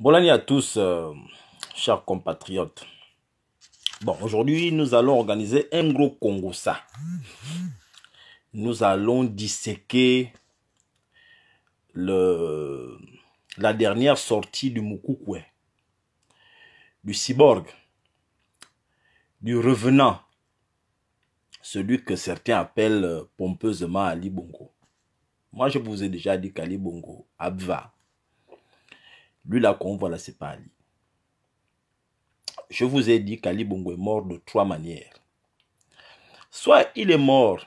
Bonne à tous, euh, chers compatriotes. Bon, aujourd'hui, nous allons organiser un gros ça. Nous allons disséquer le, la dernière sortie du moukoukoué du cyborg, du revenant, celui que certains appellent pompeusement Ali Bongo. Moi, je vous ai déjà dit qu'Ali Bongo, Abva, lui la qu'on c'est pas Ali. Je vous ai dit qu'Ali Bongo est mort de trois manières. Soit il est mort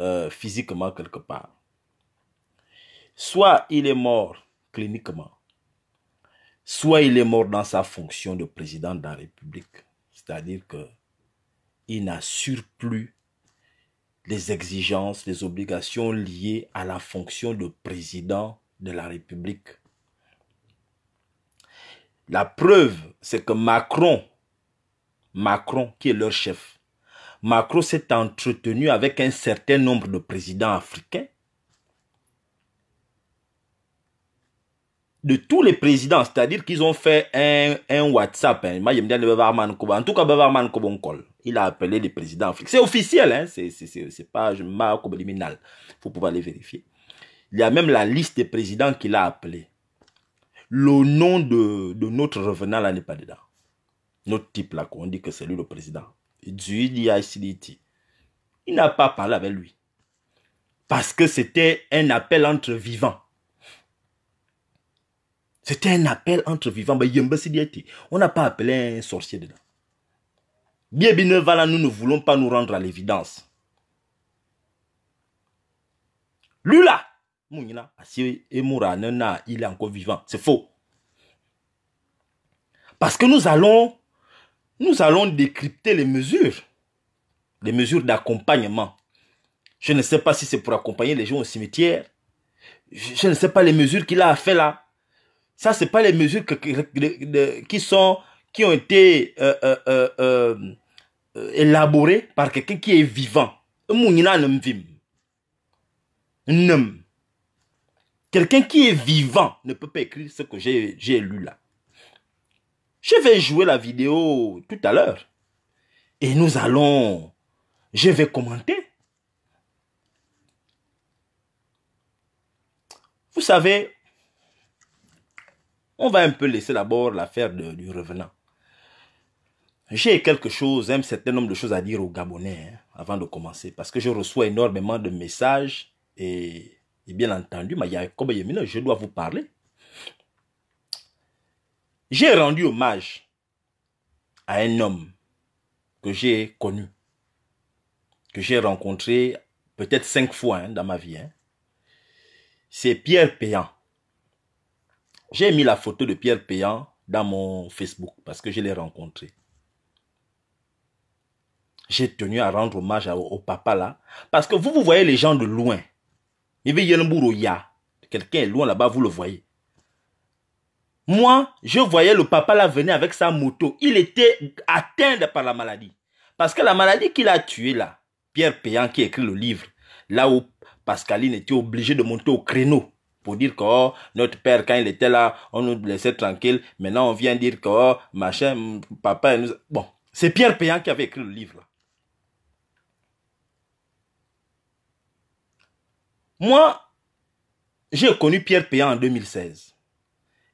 euh, physiquement quelque part. Soit il est mort cliniquement. Soit il est mort dans sa fonction de président de la République. C'est-à-dire que il n'assure plus les exigences, les obligations liées à la fonction de président de la République. La preuve, c'est que Macron, Macron qui est leur chef, Macron s'est entretenu avec un certain nombre de présidents africains. De tous les présidents, c'est-à-dire qu'ils ont fait un, un WhatsApp. Hein. En tout cas, Kobonkol. Il a appelé les présidents africains. C'est officiel, hein. c'est pas Marco Liminal. Il faut pouvoir les vérifier. Il y a même la liste des présidents qu'il a appelés le nom de, notre revenant là n'est pas dedans. Notre type là, qu'on dit que c'est lui le président. Il n'a pas parlé avec lui. Parce que c'était un appel entre vivants. C'était un appel entre vivants. Bah, on n'a pas appelé un sorcier dedans. Bien, bien, voilà, nous ne voulons pas nous rendre à l'évidence. Lui là, Mounina, si il est encore vivant. C'est faux. Parce que nous allons, nous allons décrypter les mesures, les mesures d'accompagnement. Je ne sais pas si c'est pour accompagner les gens au cimetière. Je, ne sais pas les mesures qu'il a fait là. Ça, c'est pas les mesures qui sont, qui ont été euh, euh, euh, élaborées par quelqu'un qui est vivant. Mounina ne me Quelqu'un qui est vivant ne peut pas écrire ce que j'ai lu là. Je vais jouer la vidéo tout à l'heure. Et nous allons... Je vais commenter. Vous savez, on va un peu laisser d'abord l'affaire du revenant. J'ai quelque chose, un certain nombre de choses à dire aux Gabonais hein, avant de commencer, parce que je reçois énormément de messages et et bien entendu, je dois vous parler. J'ai rendu hommage à un homme que j'ai connu, que j'ai rencontré peut-être cinq fois hein, dans ma vie. Hein. C'est Pierre Payan. J'ai mis la photo de Pierre Payan dans mon Facebook parce que je l'ai rencontré. J'ai tenu à rendre hommage au papa là parce que vous, vous voyez les gens de loin. Il veut Quelqu'un est loin là-bas, vous le voyez. Moi, je voyais le papa là venir avec sa moto. Il était atteint par la maladie. Parce que la maladie qu'il a tué là, Pierre Payan qui écrit le livre, là où Pascaline était obligée de monter au créneau pour dire que oh, notre père, quand il était là, on nous laissait tranquille. Maintenant, on vient dire que oh, machin, papa, bon, c'est Pierre Payan qui avait écrit le livre. Là. Moi, j'ai connu Pierre Péan en 2016.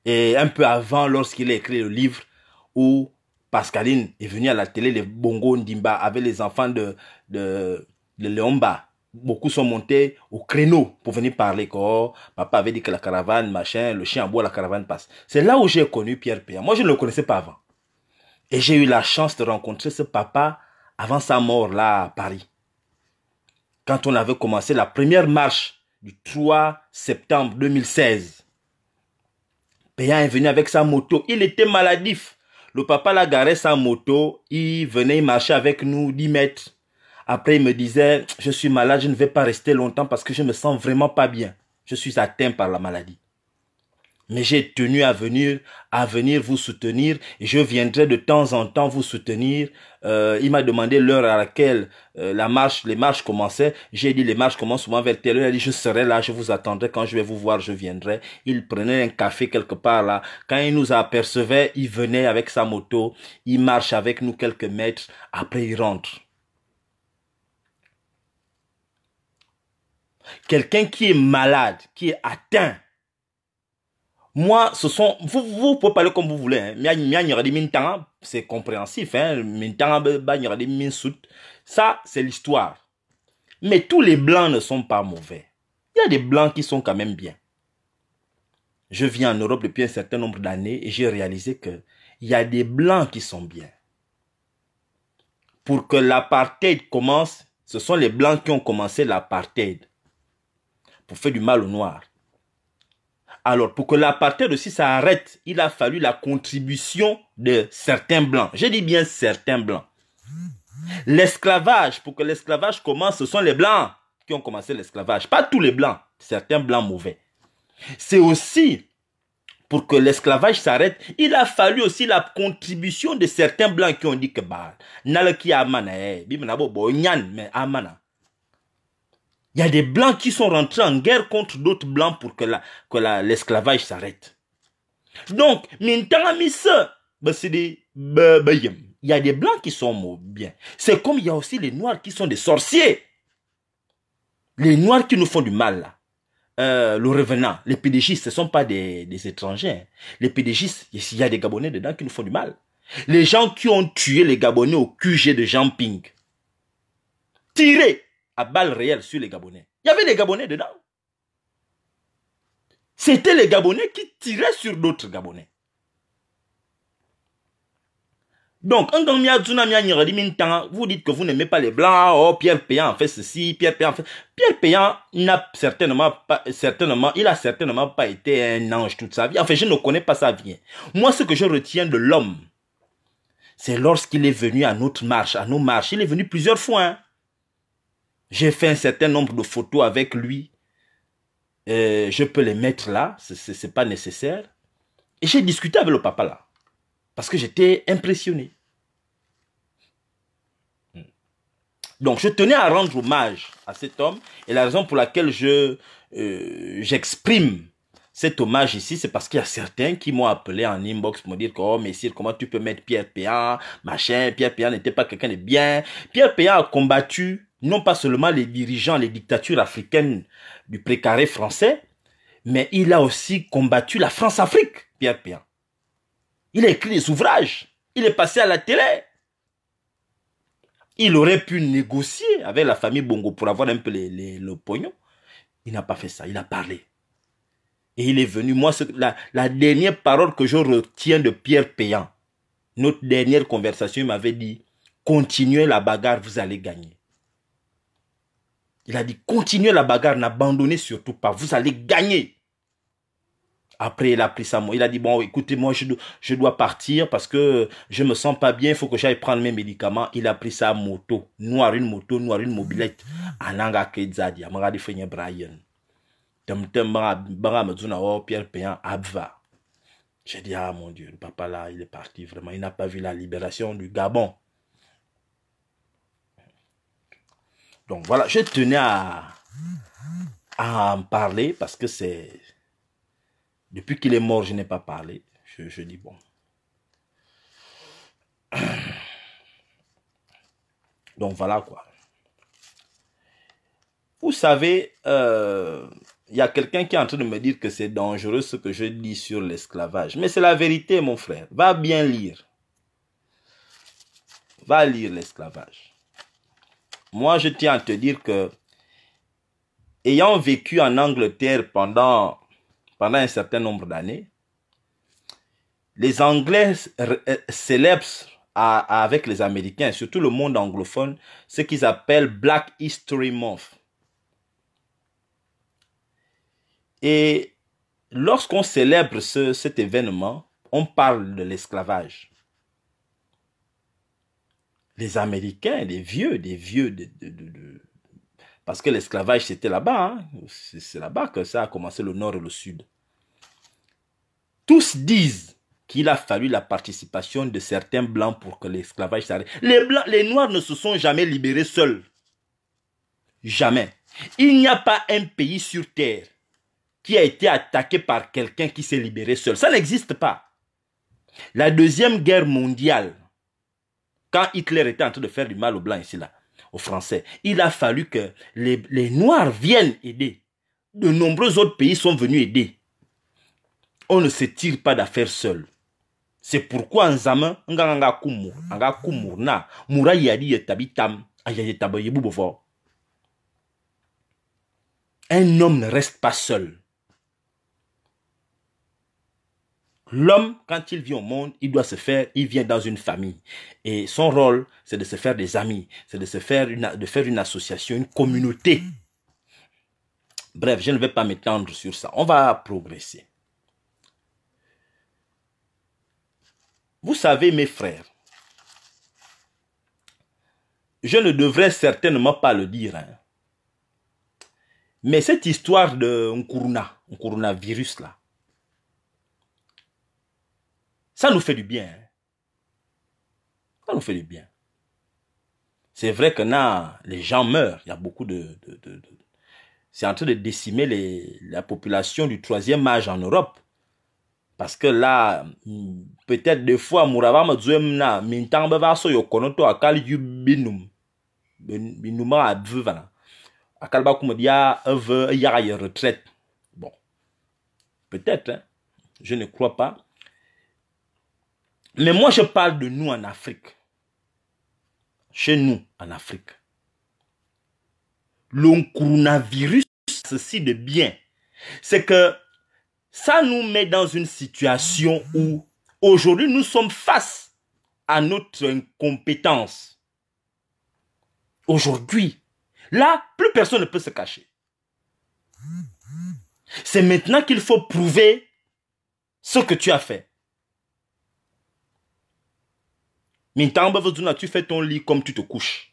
Et un peu avant, lorsqu'il a écrit le livre où Pascaline est venue à la télé, les Bongo Ndimba, avec les enfants de, de, de Beaucoup sont montés au créneau pour venir parler. papa avait dit que la caravane, machin, le chien en bois, la caravane passe. C'est là où j'ai connu Pierre Péan. Moi, je ne le connaissais pas avant. Et j'ai eu la chance de rencontrer ce papa avant sa mort là à Paris quand on avait commencé la première marche du 3 septembre 2016. Payan est venu avec sa moto. Il était maladif. Le papa l'a garé sa moto. Il venait marcher avec nous 10 mètres. Après, il me disait, je suis malade, je ne vais pas rester longtemps parce que je me sens vraiment pas bien. Je suis atteint par la maladie. Mais j'ai tenu à venir, à venir vous soutenir et je viendrai de temps en temps vous soutenir euh, il m'a demandé l'heure à laquelle euh, la marche, les marches commençaient. J'ai dit les marches commencent souvent vers telle heure. Il a dit je serai là, je vous attendrai quand je vais vous voir, je viendrai. Il prenait un café quelque part là. Quand il nous apercevait, il venait avec sa moto, il marche avec nous quelques mètres, après il rentre. Quelqu'un qui est malade, qui est atteint, moi, ce sont, vous, vous pouvez parler comme vous voulez, hein. c'est compréhensif, hein. Ça, c'est l'histoire. Mais tous les blancs ne sont pas mauvais. Il y a des blancs qui sont quand même bien. Je vis en Europe depuis un certain nombre d'années et j'ai réalisé qu'il y a des blancs qui sont bien. Pour que l'apartheid commence, ce sont les blancs qui ont commencé l'apartheid. Pour faire du mal aux noirs. Alors, pour que l'apartheid aussi s'arrête, il a fallu la contribution de certains blancs. Je dis bien certains blancs. L'esclavage, pour que l'esclavage commence, ce sont les blancs qui ont commencé l'esclavage. Pas tous les blancs, certains blancs mauvais. C'est aussi pour que l'esclavage s'arrête, il a fallu aussi la contribution de certains blancs qui ont dit que bah, nalaki amana, eh, bim mais amana. Il y a des blancs qui sont rentrés en guerre contre d'autres blancs pour que la, que l'esclavage s'arrête. Donc, il y a des blancs qui sont bien. C'est comme il y a aussi les noirs qui sont des sorciers. Les noirs qui nous font du mal, euh, le revenant, les pédégistes, ce ne sont pas des, des étrangers. Hein. Les pédégistes, il y a des Gabonais dedans qui nous font du mal. Les gens qui ont tué les Gabonais au QG de Jean Ping. Tiré à balles réelles sur les Gabonais. Il y avait des Gabonais dedans. C'était les Gabonais qui tiraient sur d'autres Gabonais. Donc, vous dites que vous n'aimez pas les blancs, oh, Pierre Payan fait ceci, Pierre Payan fait... Pierre Payan n'a certainement pas, certainement, il a certainement pas été un ange toute sa vie. fait je ne connais pas sa vie. Moi, ce que je retiens de l'homme, c'est lorsqu'il est venu à notre marche, à nos marches. Il est venu plusieurs fois. Hein. J'ai fait un certain nombre de photos avec lui. Euh, je peux les mettre là, ce n'est pas nécessaire. Et j'ai discuté avec le papa là, parce que j'étais impressionné. Hmm. Donc je tenais à rendre hommage à cet homme, et la raison pour laquelle je euh, j'exprime cet hommage ici, c'est parce qu'il y a certains qui m'ont appelé en inbox pour me dire que, oh, Messire, comment tu peux mettre Pierre Péan, machin, Pierre Péan n'était pas quelqu'un de bien. Pierre Péan a combattu non pas seulement les dirigeants, les dictatures africaines du précaré français, mais il a aussi combattu la France-Afrique, Pierre Péan. Il a écrit des ouvrages, il est passé à la télé. Il aurait pu négocier avec la famille Bongo pour avoir un peu le pognon. Il n'a pas fait ça, il a parlé. Et il est venu, moi, la, la dernière parole que je retiens de Pierre Payan, notre dernière conversation, il m'avait dit, continuez la bagarre, vous allez gagner. Il a dit, continuez la bagarre, n'abandonnez surtout pas, vous allez gagner. Après, il a pris sa moto, Il a dit, bon, écoutez, moi, je dois, partir parce que je ne me sens pas bien. Il faut que j'aille prendre mes médicaments. Il a pris sa moto. noire une moto, noire une mobilette. Ananga dis, Brian. Oh, Pierre J'ai dit, ah mon Dieu, le papa là, il est parti vraiment. Il n'a pas vu la libération du Gabon. Donc voilà, je tenais à, en parler parce que c'est... Depuis qu'il est mort, je n'ai pas parlé. Je, dis bon. Donc voilà quoi. Vous savez, euh, il y a quelqu'un qui est en train de me dire que c'est dangereux ce que je dis sur l'esclavage. Mais c'est la vérité, mon frère. Va bien lire. Va lire l'esclavage. Moi, je tiens à te dire que, ayant vécu en Angleterre pendant, pendant un certain nombre d'années, les Anglais euh, célèbrent avec les Américains, surtout le monde anglophone, ce qu'ils appellent Black History Month. Et lorsqu'on célèbre cet événement, on parle de l'esclavage les Américains, les vieux, les vieux de, parce que l'esclavage c'était là-bas, hein. c'est là-bas que ça a commencé le nord et le sud. Tous disent qu'il a fallu la participation de certains blancs pour que l'esclavage s'arrête. Les les noirs ne se sont jamais libérés seuls. Jamais. Il n'y a pas un pays sur terre qui a été attaqué par quelqu'un qui s'est libéré seul. Ça n'existe pas. La deuxième guerre mondiale quand Hitler était en train de faire du mal aux Blancs ici, là, aux Français, il a fallu que les, Noirs viennent aider. De nombreux autres pays sont venus aider. On ne se tire pas d'affaires seul. C'est pourquoi en Nganga Un homme ne reste pas seul. L'homme, quand il vient au monde, il doit se faire, il vient dans une famille. Et son rôle, c'est de se faire des amis, c'est de se faire une, de faire une association, une communauté. Bref, je ne vais pas m'étendre sur ça. On va progresser. Vous savez, mes frères, je ne devrais certainement pas le dire, hein, mais cette histoire de Nkuruna, Nkuruna virus là, ça nous fait du bien. Hein. Ça nous fait du bien. C'est vrai que là, les gens meurent. Il y a beaucoup de... de, de, de... C'est en train de décimer les, la population du troisième âge en Europe. Parce que là, hmm, peut-être des fois, Mourava Mdouemna, Mintambe Vaso Yokonoto, Akal Yubinum. Binouma Abvuvana. Akal ah, y a Yara, retraite. Bon. Peut-être, hein? Je ne crois pas. Mais moi, je parle de nous en Afrique. Chez nous, en Afrique. Le coronavirus, ceci de bien, c'est que ça nous met dans une situation où aujourd'hui nous sommes face à notre incompétence. Aujourd'hui, là, plus personne ne peut se cacher. C'est maintenant qu'il faut prouver ce que tu as fait. tu fais ton lit comme tu te couches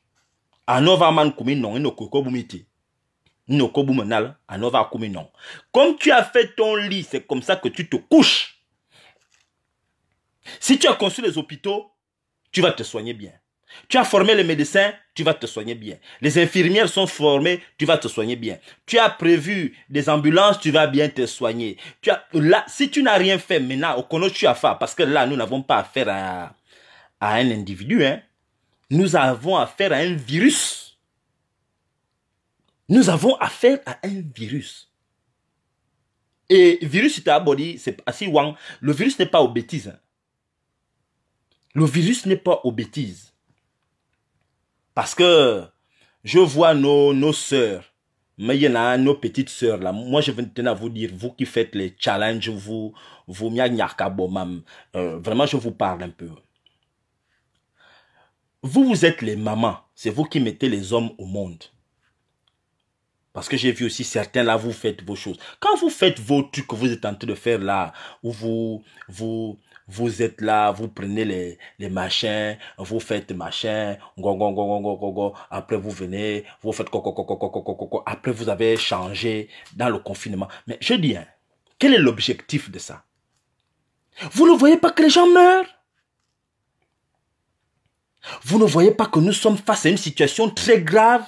man comme tu as fait ton lit c'est comme ça que tu te couches si tu as construit les hôpitaux tu vas te soigner bien tu as formé les médecins, tu vas te soigner bien. Les infirmières sont formées, tu vas te soigner bien. Tu as prévu des ambulances, tu vas bien te soigner. Tu as, là, si tu n'as rien fait maintenant, au tu as fait, parce que là, nous n'avons pas affaire à, à un individu. Hein. Nous avons affaire à un virus. Nous avons affaire à un virus. Et virus, c'est assez Le virus n'est pas aux bêtises. Hein. Le virus n'est pas aux bêtises. Parce que je vois nos, nos sœurs, mais il y en a nos petites sœurs là. Moi, je tenir à vous dire, vous qui faites les challenges, vous, vous, euh, vraiment, je vous parle un peu. Vous, vous êtes les mamans. C'est vous qui mettez les hommes au monde. Parce que j'ai vu aussi certains là, vous faites vos choses. Quand vous faites vos trucs que vous êtes en train de faire là, où vous, vous, vous êtes là, vous prenez les, les machins, vous faites machin, après vous venez, vous faites après vous avez changé dans le confinement. Mais je dis, hein, quel est l'objectif de ça Vous ne voyez pas que les gens meurent vous ne voyez pas que nous sommes face à une situation très grave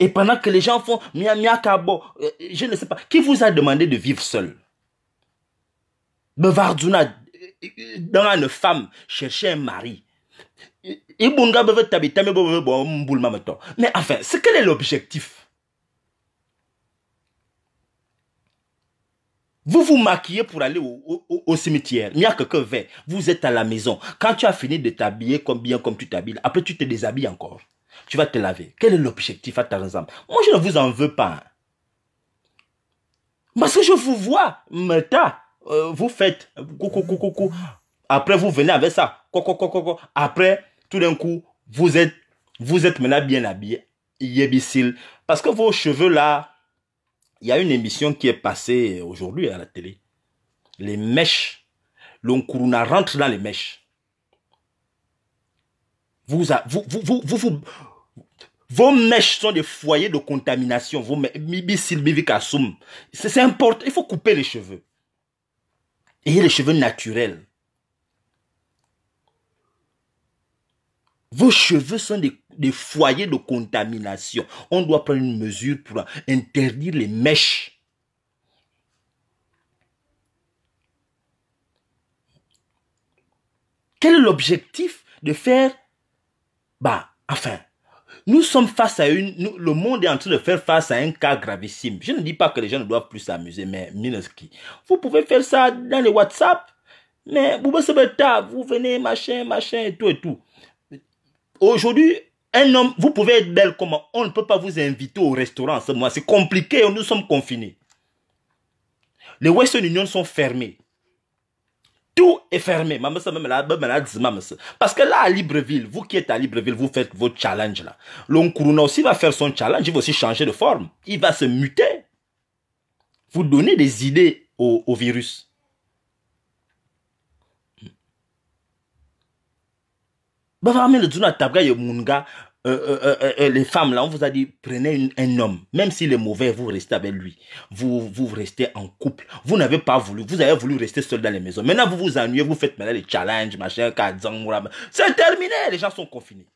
et pendant que les gens font mia mia kabo, euh, je ne sais pas, qui vous a demandé de vivre seul Bevarduna, euh, dans une femme, chercher un mari. Mais enfin, quel est l'objectif Vous vous maquillez pour aller au, cimetière. Il n'y a que que Vous êtes à la maison. Quand tu as fini de t'habiller comme bien comme tu t'habilles, après tu te déshabilles encore. Tu vas te laver. Quel est l'objectif à ta ensemble Moi, je ne vous en veux pas. Hein. Parce que je vous vois, Meta, euh, vous faites coucou, coucou, coucou. Après, vous venez avec ça. coucou, coucou. Après, tout d'un coup, vous êtes, vous êtes maintenant bien habillé. Yébicile. Parce que vos cheveux là, il y a une émission qui est passée aujourd'hui à la télé. Les mèches. L'Onkuruna rentre dans les mèches. Vous, vos mèches sont des foyers de contamination. C'est important. Il faut couper les cheveux. Ayez les cheveux naturels. Vos cheveux sont des des foyers de contamination. On doit prendre une mesure pour interdire les mèches. Quel est l'objectif de faire Bah, enfin, nous sommes face à une... le monde est en train de faire face à un cas gravissime. Je ne dis pas que les gens ne doivent plus s'amuser, mais Mineski, vous pouvez faire ça dans les WhatsApp, mais vous vous venez, machin, machin, et tout, et tout. Aujourd'hui, un homme, vous pouvez être belle comme on ne peut pas vous inviter au restaurant ce moment. C'est compliqué, nous sommes confinés. Les Western Union sont fermés. Tout est fermé. Parce que là, à Libreville, vous qui êtes à Libreville, vous faites votre challenge là. L'Onkuruna aussi va faire son challenge, il va aussi changer de forme. Il va se muter. Vous donnez des idées au, virus. Euh, euh, euh, les femmes, là, on vous a dit, prenez un homme. Même s'il est mauvais, vous restez avec lui. Vous, vous restez en couple. Vous n'avez pas voulu. Vous avez voulu rester seul dans les maisons. Maintenant, vous vous ennuyez, vous faites maintenant les challenges, machin, C'est terminé. Les gens sont confinés.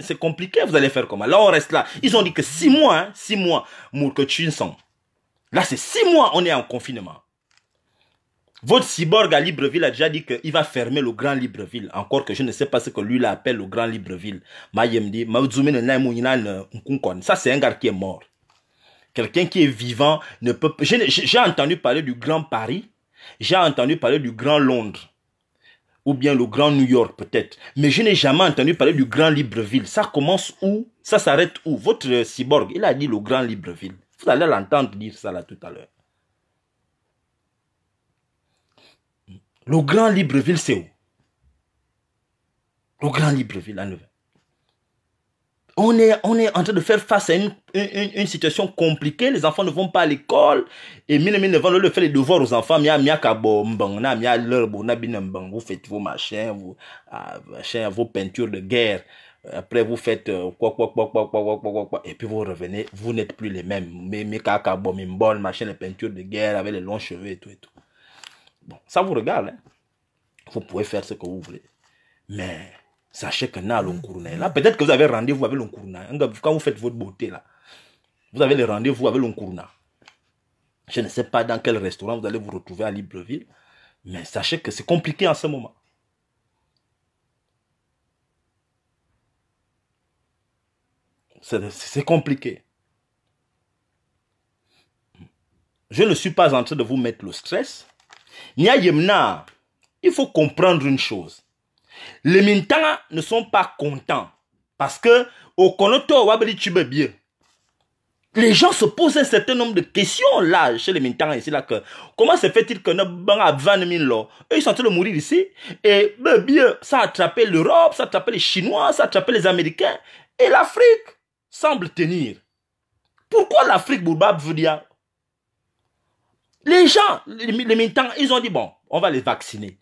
C'est compliqué, vous allez faire comment Là, on reste là. Ils ont dit que six mois, hein, six mois, que tu Là, c'est six mois, on est en confinement. Votre cyborg à Libreville a déjà dit qu'il va fermer le Grand Libreville. Encore que je ne sais pas ce que lui l'appelle le Grand Libreville. Ça, c'est un gars qui est mort. Quelqu'un qui est vivant ne peut J'ai entendu parler du Grand Paris. J'ai entendu parler du Grand Londres. Ou bien le Grand New York, peut-être. Mais je n'ai jamais entendu parler du Grand Libreville. Ça commence où Ça s'arrête où Votre cyborg, il a dit le Grand Libreville. Vous allez l'entendre dire ça là tout à l'heure. Le Grand Libreville, c'est où Le Grand Libreville, à Nevers. On est, on est en train de faire face à une, situation compliquée. Les enfants ne vont pas à l'école. Et mille et mille le faire les devoirs aux enfants. vous faites vos machins, vos, ah, vos peintures de guerre. Après, vous faites euh, quoi, quoi, quoi, quoi, quoi, quoi, Et puis vous revenez, vous n'êtes plus les mêmes. Mais, machin, les peintures de guerre avec les longs cheveux et tout et tout. Bon, ça vous regarde. Hein. Vous pouvez faire ce que vous voulez. Mais sachez que là, peut-être que vous avez rendez-vous avec l'onkurna. Quand vous faites votre beauté là, vous avez le rendez-vous avec Je ne sais pas dans quel restaurant vous allez vous retrouver à Libreville, mais sachez que c'est compliqué en ce moment. C'est compliqué. Je ne suis pas en train de vous mettre le stress il faut comprendre une chose. Les Mintanga ne sont pas contents parce que au Konoto bien. Les gens se posent un certain nombre de questions là, chez les Mintanga ici, là, que comment se fait-il que nous avons 20 000 là, ils sont en train de mourir ici, et bien, ça a attrapé l'Europe, ça a attrapé les Chinois, ça a attrapé les Américains, et l'Afrique semble tenir. Pourquoi l'Afrique, Bourbab veut dire, les gens, les, militants, ils ont dit, bon, on va les vacciner.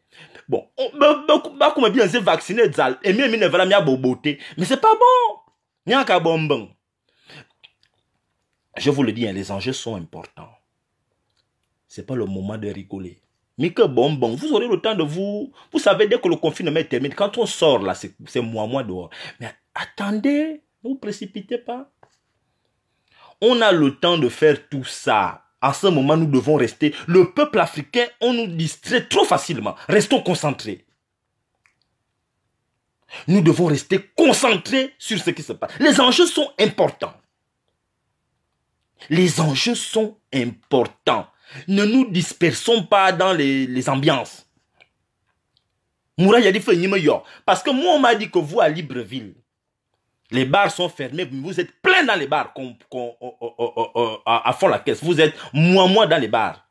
Bon, on va bien vacciner, et même a beauté, Mais c'est pas bon. Il bonbon. Je vous le dis, hein, les enjeux sont importants. C'est pas le moment de rigoler. Mais que bonbon, vous aurez le temps de vous. Vous savez, dès que le confinement est terminé, quand on sort là, c'est moi, moi dehors. Mais attendez, ne vous précipitez pas. On a le temps de faire tout ça à ce moment, nous devons rester. Le peuple africain, on nous distrait trop facilement. Restons concentrés. Nous devons rester concentrés sur ce qui se passe. Les enjeux sont importants. Les enjeux sont importants. Ne nous dispersons pas dans les, ambiances. Moura Parce que moi, on m'a dit que vous, à Libreville, les bars sont fermés, vous êtes plein dans les bars à, fond la caisse. Vous êtes moins moins dans les bars.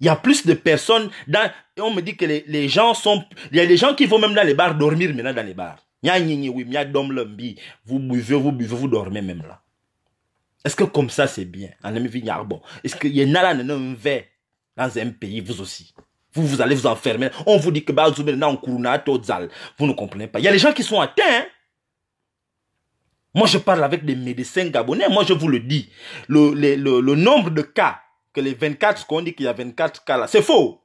Il y a plus de personnes dans. Et on me dit que les, gens sont. Il y a des gens qui vont même dans les bars dormir maintenant dans les bars. Vous buvez, vous buvez, vous dormez même là. Est-ce que comme ça c'est bien Est-ce qu'il y en un là dans un pays, vous aussi vous, vous allez vous enfermer. On vous dit que bah, vous ne comprenez pas. Il y a des gens qui sont atteints. Hein. Moi, je parle avec des médecins gabonais. Moi, je vous le dis. Le, nombre de cas, que les 24, qu'on dit qu'il y a 24 cas là, c'est faux.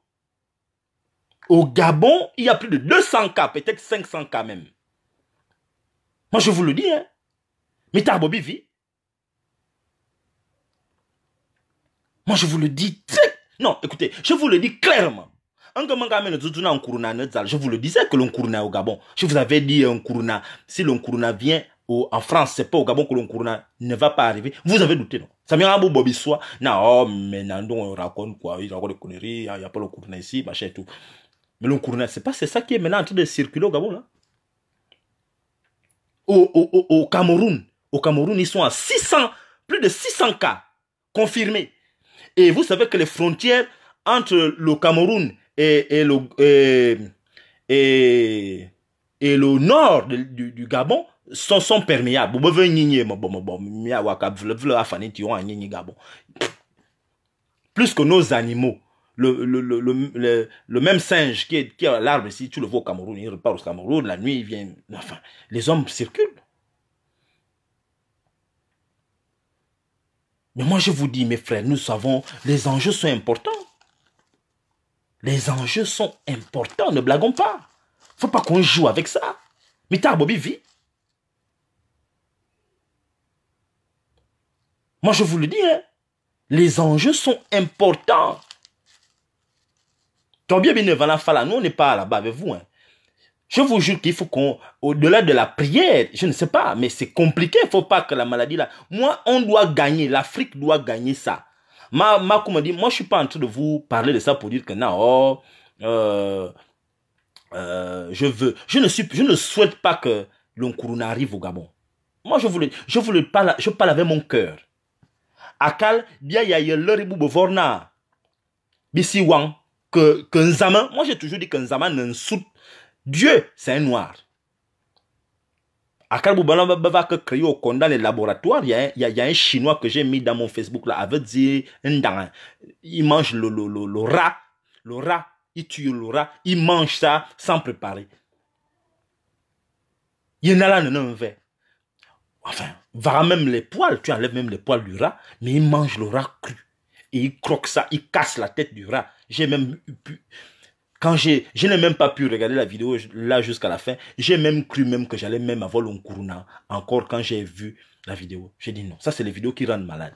Au Gabon, il y a plus de 200 cas, peut-être 500 cas même. Moi, je vous le dis. Hein. Mais Tarbobi vit. Moi, je vous le dis Non, écoutez, je vous le dis clairement. Je vous le disais que l'on au Gabon. Je vous avais dit un si l'on vient au, en France, c'est pas au Gabon que l'on ne va pas arriver. Vous avez douté, non? Ça vient un beau Bobby soit, non oh, mais non, on raconte quoi, il raconte des conneries, hein, il n'y a pas le ici, machin et tout. Mais le ce c'est pas, c'est ça qui est maintenant en train de circuler au Gabon, là. Au, au, au, Cameroun, au Cameroun, ils sont à 600, plus de 600 cas confirmés. Et vous savez que les frontières entre le Cameroun et, et le, et, et, le nord du, du Gabon sont perméables. Ah, ah, plus que nos animaux le, le, même singe qui est, qui à l'arbre ici, tu le vois au Cameroun, il repart au Cameroun, la nuit il vient. Enfin, les hommes circulent. Mais moi je vous dis, mes frères, nous savons, les enjeux sont importants. Les enjeux sont importants, ne blaguons pas. Faut pas qu'on joue avec ça. Mais Bobi vit. Moi, je vous le dis, hein. les enjeux sont importants. Tant bien nous, on n'est pas là-bas avec vous. Hein. Je vous jure qu'il faut qu'on, au-delà de la prière, je ne sais pas, mais c'est compliqué, il ne faut pas que la maladie là. Moi, on doit gagner, l'Afrique doit gagner ça. Ma, dit, moi, je suis pas en train de vous parler de ça pour dire que non, oh, euh, euh, je veux, je ne suis, je ne souhaite pas que l'Onkuruna arrive au Gabon. Moi, je vous le, je vous le je parle avec mon cœur akal bia ya yelori bubo bovorna bisi wang que que nzama moi j'ai toujours dit que nzama sout Dieu c'est un noir akal bubana baba que créer au dans les laboratoires il y a il y, a un chinois que j'ai mis dans mon Facebook là avait dit un il mange le le, le, le rat le rat il tue le rat il mange ça sans préparer il y en a là non un verre Enfin, va même les poils, tu enlèves même les poils du rat, mais il mange le rat cru. Et il croque ça, il casse la tête du rat. J'ai même pu... Quand j'ai, je n'ai même pas pu regarder la vidéo là jusqu'à la fin, j'ai même cru même que j'allais même avoir Nkuruna. encore quand j'ai vu la vidéo. J'ai dit non, ça c'est les vidéos qui rendent malade.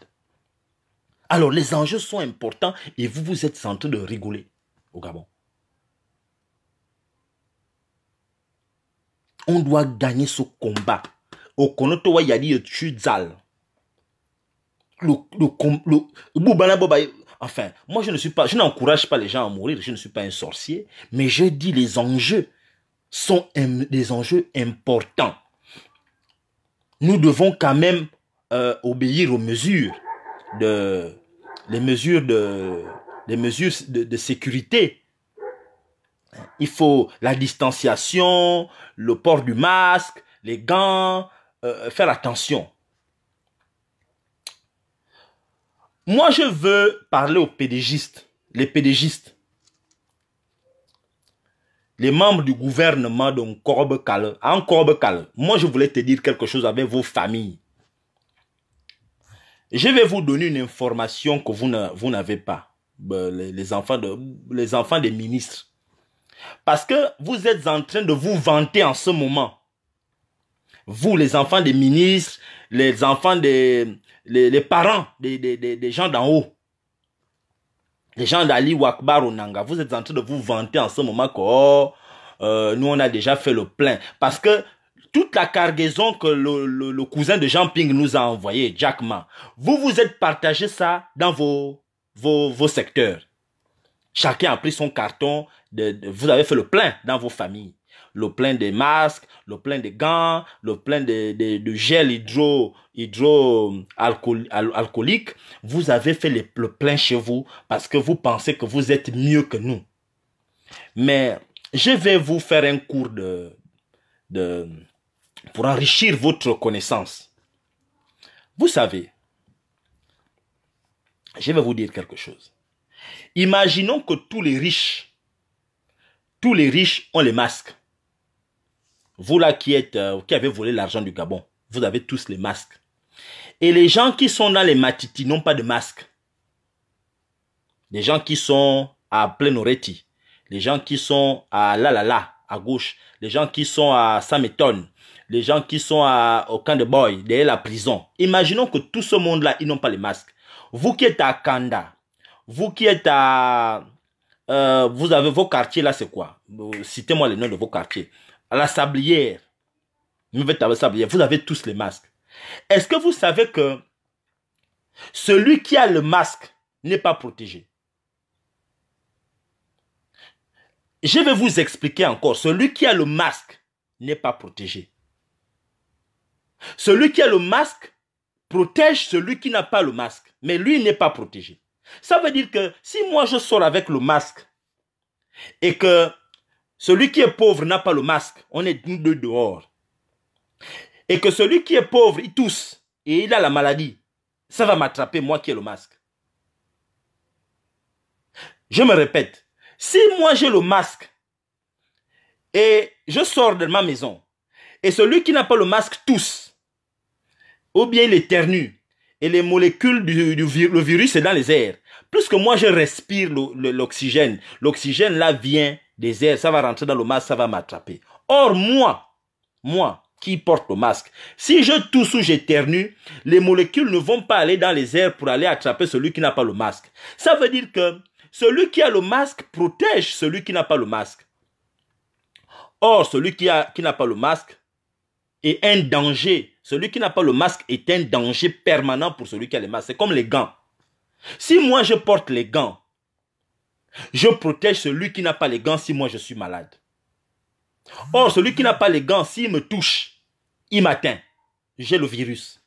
Alors les enjeux sont importants et vous vous êtes en de rigoler au Gabon. On doit gagner ce combat yali Le, le, le, enfin, moi je ne suis pas, je n'encourage pas les gens à mourir, je ne suis pas un sorcier, mais je dis les enjeux sont des enjeux importants. Nous devons quand même euh, obéir aux mesures de, les mesures de, les mesures de sécurité. Il faut la distanciation, le port du masque, les gants, euh, euh, faire attention. Moi, je veux parler aux pédégistes, les pédégistes, les membres du gouvernement de Corbecal en En moi, je voulais te dire quelque chose avec vos familles. Je vais vous donner une information que vous n'avez pas, enfants les enfants des ministres. Parce que vous êtes en train de vous vanter en ce moment vous, les enfants des ministres, les enfants des les, parents des, gens d'en haut, les gens d'Ali Wakbar Onanga, vous êtes en train de vous vanter en ce moment que oh, euh, nous on a déjà fait le plein. Parce que toute la cargaison que le, cousin de Jean Ping nous a envoyé, Jack Ma, vous vous êtes partagé ça dans vos, vos, vos secteurs. Chacun a pris son carton, vous avez fait le plein dans vos familles le plein de masques, le plein de gants, le plein de, de, gel hydro, hydro alcool, vous avez fait le, plein chez vous parce que vous pensez que vous êtes mieux que nous. Mais je vais vous faire un cours de, de pour enrichir votre connaissance. Vous savez, je vais vous dire quelque chose. Imaginons que tous les riches, tous les riches ont les masques vous là qui êtes, euh, qui avez volé l'argent du Gabon, vous avez tous les masques. Et les gens qui sont dans les Matiti n'ont pas de masques. Les gens qui sont à Plenoretti. les gens qui sont à La La à gauche, les gens qui sont à Sameton, les gens qui sont au camp de boy, derrière la prison. Imaginons que tout ce monde-là, ils n'ont pas les masques. Vous qui êtes à Kanda, vous qui êtes à... Euh, vous avez vos quartiers là, c'est quoi euh, Citez-moi les noms de vos quartiers à la sablière, sablière, vous avez tous les masques. Est-ce que vous savez que celui qui a le masque n'est pas protégé Je vais vous expliquer encore. Celui qui a le masque n'est pas protégé. Celui qui a le masque protège celui qui n'a pas le masque. Mais lui n'est pas protégé. Ça veut dire que si moi je sors avec le masque et que celui qui est pauvre n'a pas le masque. On est tous deux dehors. Et que celui qui est pauvre, il tousse et il a la maladie. Ça va m'attraper, moi qui ai le masque. Je me répète, si moi j'ai le masque et je sors de ma maison et celui qui n'a pas le masque tousse, ou bien il ternu. et les molécules du, le virus sont dans les airs, plus que moi je respire l'oxygène, l'oxygène là vient des airs, ça va rentrer dans le masque, ça va m'attraper. Or, moi, moi, qui porte le masque, si je tousse ou j'éternue, les molécules ne vont pas aller dans les airs pour aller attraper celui qui n'a pas le masque. Ça veut dire que celui qui a le masque protège celui qui n'a pas le masque. Or, celui qui, qui n'a pas le masque est un danger. Celui qui n'a pas le masque est un danger permanent pour celui qui a le masque. C'est comme les gants. Si moi je porte les gants, je protège celui qui n'a pas les gants si moi je suis malade. Or, celui qui n'a pas les gants, s'il me touche, il m'atteint. J'ai le virus.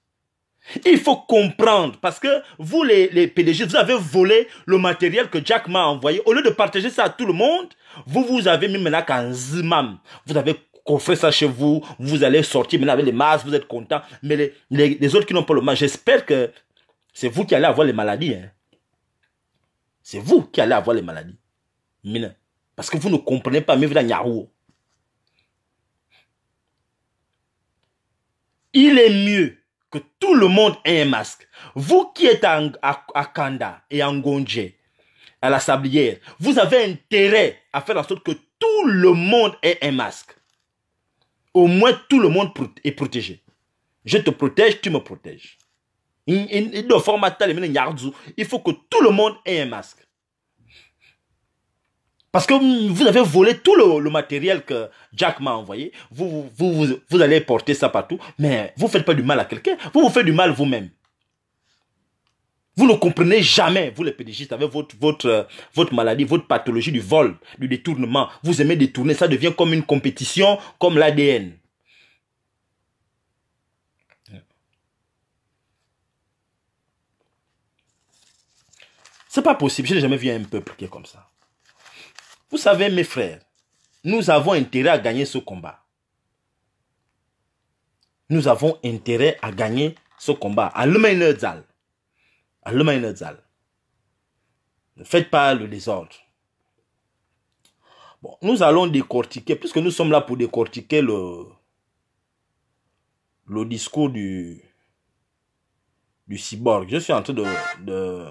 Il faut comprendre, parce que vous, les, PDG, vous avez volé le matériel que Jack m'a envoyé. Au lieu de partager ça à tout le monde, vous vous avez mis maintenant qu'en zimam. Vous avez fait ça chez vous, vous allez sortir maintenant avec les masques, vous êtes content. Mais les, autres qui n'ont pas le masque, j'espère que c'est vous qui allez avoir les maladies. Hein. C'est vous qui allez avoir les maladies. Parce que vous ne comprenez pas, mais vous Il est mieux que tout le monde ait un masque. Vous qui êtes à, Kanda et en Gondje, à la sablière, vous avez intérêt à faire en sorte que tout le monde ait un masque. Au moins tout le monde est protégé. Je te protège, tu me protèges. Il faut que tout le monde ait un masque. Parce que vous avez volé tout le, matériel que Jack m'a envoyé. Vous, vous, allez porter ça partout. Mais vous ne faites pas du mal à quelqu'un. Vous vous faites du mal vous-même. Vous ne comprenez jamais, vous les pédagogistes, avec votre, votre, votre maladie, votre pathologie du vol, du détournement. Vous aimez détourner. Ça devient comme une compétition, comme l'ADN. C'est pas possible. Je n'ai jamais vu un peuple qui est comme ça. Vous savez, mes frères, nous avons intérêt à gagner ce combat. Nous avons intérêt à gagner ce combat. Allemagne-Zal. Ne faites pas le désordre. Bon, nous allons décortiquer, puisque nous sommes là pour décortiquer le, le discours du, du cyborg. Je suis en train de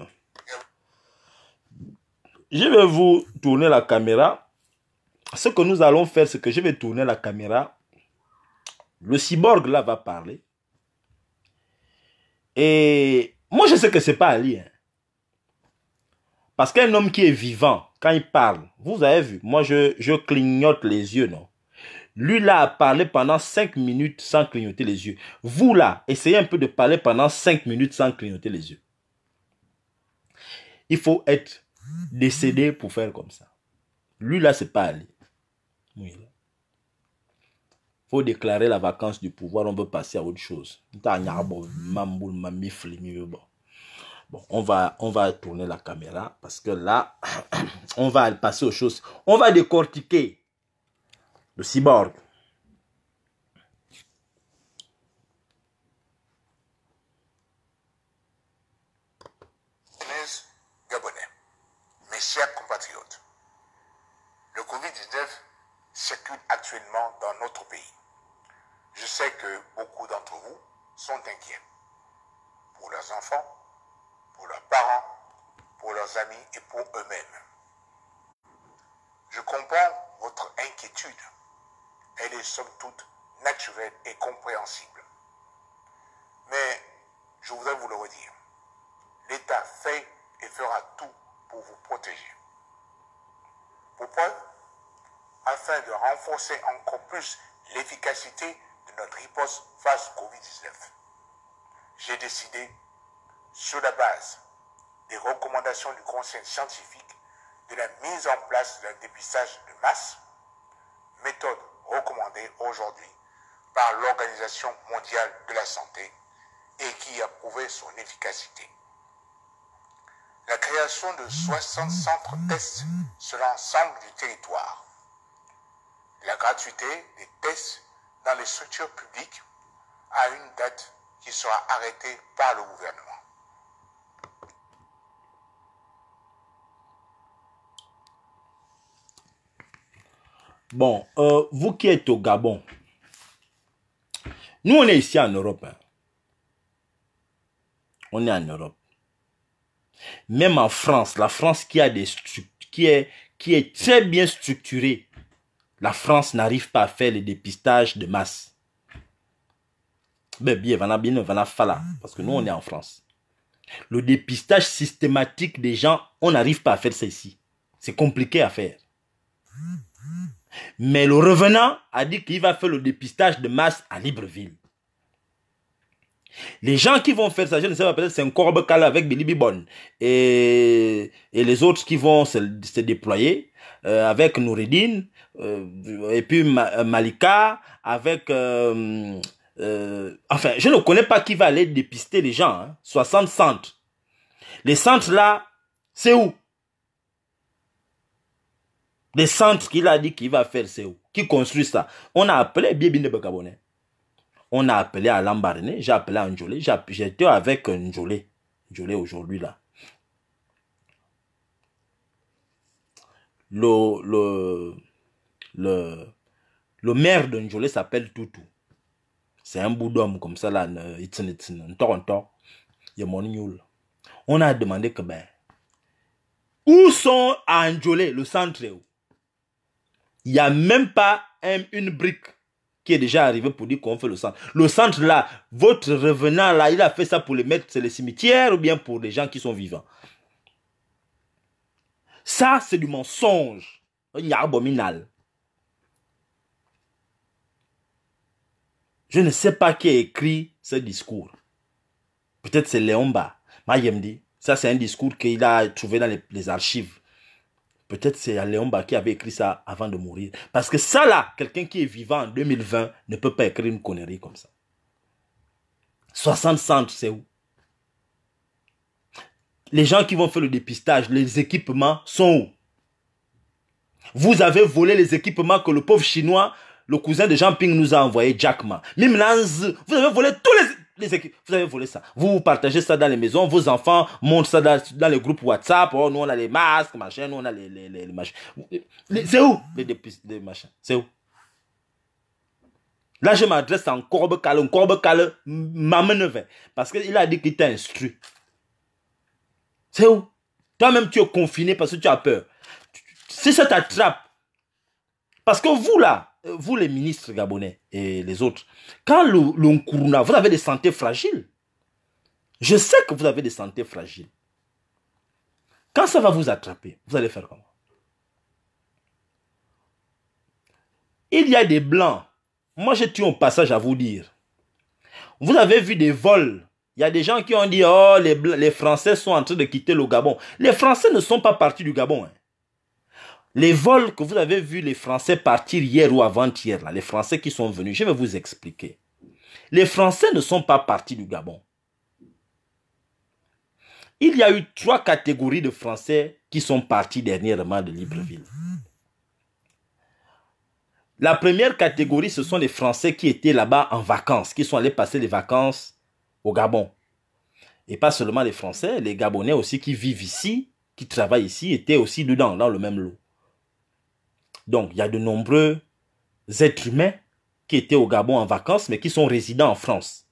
je vais vous tourner la caméra. Ce que nous allons faire, c'est que je vais tourner la caméra. Le cyborg là va parler. Et moi, je sais que c'est pas Ali. Hein. Parce qu'un homme qui est vivant, quand il parle, vous avez vu, moi je, je clignote les yeux, non Lui là a parlé pendant 5 minutes sans clignoter les yeux. Vous là, essayez un peu de parler pendant 5 minutes sans clignoter les yeux. Il faut être décédé pour faire comme ça. Lui, là, c'est pas allé. Il Faut déclarer la vacance du pouvoir, on veut passer à autre chose. Euh, bon, on va, on va tourner la caméra parce que là, on va passer aux choses. On va décortiquer le cyborg. dans notre pays. Je sais que beaucoup d'entre vous sont inquiets pour leurs enfants, pour leurs parents, pour leurs amis et pour eux-mêmes. Je comprends votre inquiétude. Elle est somme toute naturelle et compréhensible. Mais je voudrais vous le redire. L'État fait et fera tout pour vous protéger. Pourquoi afin de renforcer encore plus l'efficacité de notre riposte face au Covid-19. J'ai décidé, sur la base des recommandations du Conseil scientifique, de la mise en place d'un dépistage de masse, méthode recommandée aujourd'hui par l'Organisation mondiale de la santé et qui a prouvé son efficacité. La création de 60 centres tests sur l'ensemble du territoire la gratuité des tests dans les structures publiques à une date qui sera arrêtée par le gouvernement. Bon, euh, vous qui êtes au Gabon, nous on est ici en Europe. Hein. On est en Europe. Même en France, la France qui a des qui est, qui est très bien structurée la France n'arrive pas à faire le dépistage de masse. Ben, bien, Parce que nous, on est en France. Le dépistage systématique des gens, on n'arrive pas à faire ça ici. C'est compliqué à faire. Mais le revenant a dit qu'il va faire le dépistage de masse à Libreville. Les gens qui vont faire ça, je ne sais pas, peut-être c'est un corbeau avec Billy Bibon et, les autres qui vont se déployer, euh, avec Noureddin, euh, et puis Malika, avec... Euh, enfin, je ne connais pas qui va aller dépister les gens. 60 hein. centres. Les centres là, c'est où Les centres qu'il a dit qu'il va faire, c'est où Qui construit ça On a appelé Bibine Bagabonais. On a appelé Alain Barné, j'ai appelé à Njolé, j'étais avec Njolé, Njolé aujourd'hui là. le, le, le, le maire de Njolé s'appelle Toutou. C'est un bout d'homme comme ça là, mon On a demandé que ben, où sont à Njolé, le centre Il n'y a même pas une brique qui est déjà arrivée pour dire qu'on fait le centre. Le centre là, votre revenant là, il a fait ça pour les mettre, c'est les cimetières ou bien pour les gens qui sont vivants. Ça, c'est du mensonge. Un abominable. Je ne sais pas qui a écrit ce discours. Peut-être c'est Léon Bas. ça c'est un discours qu'il a trouvé dans les, archives. Peut-être c'est Léon qui avait écrit ça avant de mourir. Parce que ça là, quelqu'un qui est vivant en 2020 ne peut pas écrire une connerie comme ça. 60 cents, c'est où les gens qui vont faire le dépistage, les équipements sont où Vous avez volé les équipements que le pauvre chinois, le cousin de Jean Ping nous a envoyé, Jack Ma. vous avez volé tous les équipements. vous avez volé ça. Vous, partagez ça dans les maisons, vos enfants montrent ça dans, les groupes WhatsApp. Oh, nous, on a les masques, machin, nous, on a les, les, C'est où les, machin C'est où Là, je m'adresse en corbe-calon. Kale. corbe maman m'amène vers. Parce qu'il a dit qu'il était instruit. C'est où Toi-même, tu es confiné parce que tu as peur. Si ça t'attrape, parce que vous là, euh, vous les ministres gabonais et les autres, quand le, le vous avez des santé fragiles. Je sais que vous avez des santé fragiles. Quand ça va vous attraper, vous allez faire comment Il y a des blancs. Moi, je tiens un passage à vous dire. Vous avez vu des vols il y a des gens qui ont dit, oh, les, Français sont en train de quitter le Gabon. Les Français ne sont pas partis du Gabon. Hein. Les vols que vous avez vus, les Français partir hier ou avant-hier, les Français qui sont venus, je vais vous expliquer. Les Français ne sont pas partis du Gabon. Il y a eu trois catégories de Français qui sont partis dernièrement de Libreville. La première catégorie, ce sont les Français qui étaient là-bas en vacances, qui sont allés passer les vacances au Gabon. Et pas seulement les Français, les Gabonais aussi qui vivent ici, qui travaillent ici, étaient aussi dedans, dans le même lot. Donc, il y a de nombreux êtres humains qui étaient au Gabon en vacances, mais qui sont résidents en France.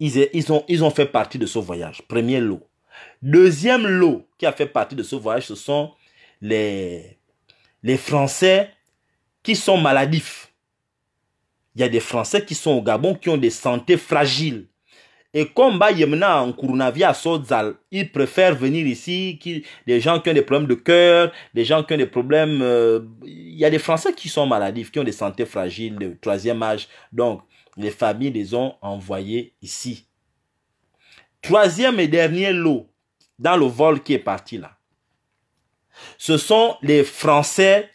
Ils, ont, ont fait partie de ce voyage, premier lot. Deuxième lot qui a fait partie de ce voyage, ce sont les, les Français qui sont maladifs il y a des Français qui sont au Gabon qui ont des santé fragiles. Et comme bah, y en Kurunavia à Sozal, ils préfèrent venir ici, qui, des gens qui ont des problèmes de cœur, des gens qui ont des problèmes... il euh, y a des Français qui sont maladifs, qui ont des santé fragiles, de troisième âge. Donc, les familles les ont envoyés ici. Troisième et dernier lot, dans le vol qui est parti là. Ce sont les Français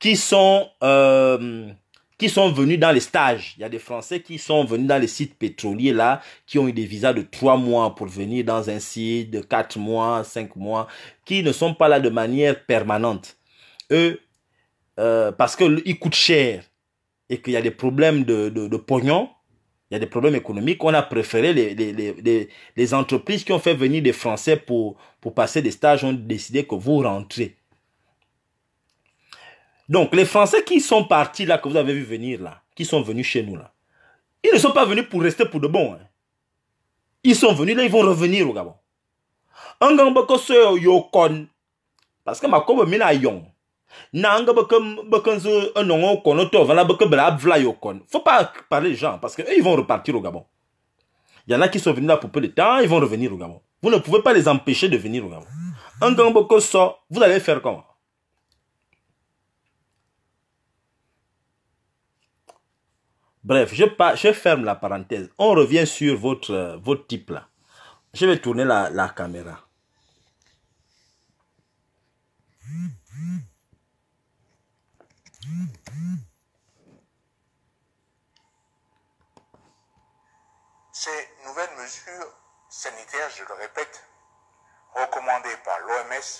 qui sont... Euh, qui sont venus dans les stages. Il y a des Français qui sont venus dans les sites pétroliers là, qui ont eu des visas de 3 mois pour venir dans un site, de 4 mois, 5 mois, qui ne sont pas là de manière permanente. Eux, euh, parce qu'ils coûtent cher et qu'il y a des problèmes de, de, de, pognon, il y a des problèmes économiques, on a préféré les, les, les, les entreprises qui ont fait venir des Français pour, pour passer des stages, ont décidé que vous rentrez. Donc, les Français qui sont partis là, que vous avez vu venir là, qui sont venus chez nous là, ils ne sont pas venus pour rester pour de bon. Hein. Ils sont venus là, ils vont revenir au Gabon. Angamboko yokon. Parce que ma yon. konoto Faut pas parler gens parce que ils vont repartir au Gabon. Il y en a qui sont venus là pour peu de temps, ils vont revenir au Gabon. Vous ne pouvez pas les empêcher de venir au Gabon. Angamboko so, vous allez faire comment Bref, je, je ferme la parenthèse. On revient sur votre, euh, votre type là. Je vais tourner la, la caméra. Ces nouvelles mesures sanitaires, je le répète, recommandées par l'OMS,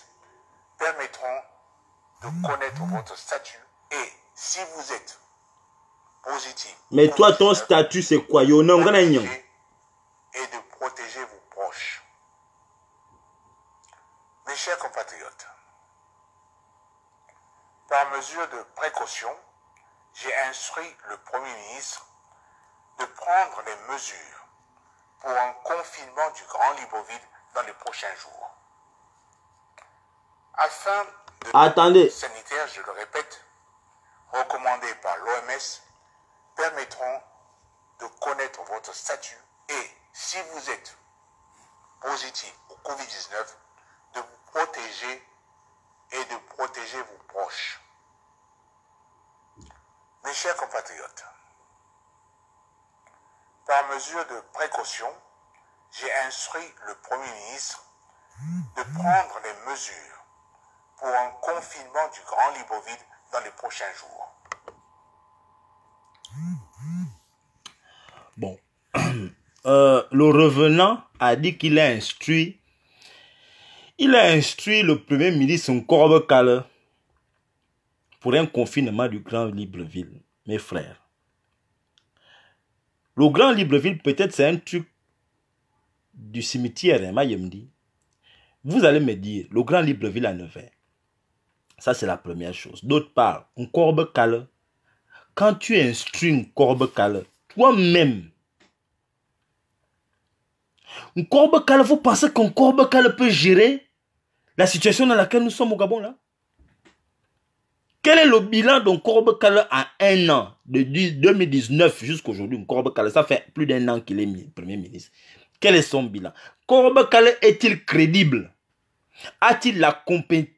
permettront de connaître votre statut et si vous êtes mais toi, ton statut, c'est quoi Et de protéger vos proches. Mes chers compatriotes, par mesure de précaution, j'ai instruit le Premier ministre de prendre les mesures pour un confinement du Grand Libreville dans les prochains jours. Afin de... Attendez. sanitaire, je le répète, recommandé par l'OMS permettront de connaître votre statut et, si vous êtes positif au Covid-19, de vous protéger et de protéger vos proches. Mes chers compatriotes, par mesure de précaution, j'ai instruit le Premier ministre de prendre les mesures pour un confinement du Grand Libreville dans les prochains jours. Euh, le revenant a dit qu'il a instruit, il a instruit le premier ministre Nkorbe Kale pour un confinement du Grand Libreville, mes frères. Le Grand Libreville, peut-être c'est un truc du cimetière, hein, Vous allez me dire, le Grand Libreville à Nevers. Ça, c'est la première chose. D'autre part, Nkorbe Kale, quand tu instruis Nkorbe Kale, toi-même, vous pensez Kale peut gérer la situation dans laquelle nous sommes au Gabon là Quel est le bilan d'un Kale à un an, de 2019 jusqu'à aujourd'hui ça fait plus d'un an qu'il est Premier ministre. Quel est son bilan Kale est-il crédible A-t-il la,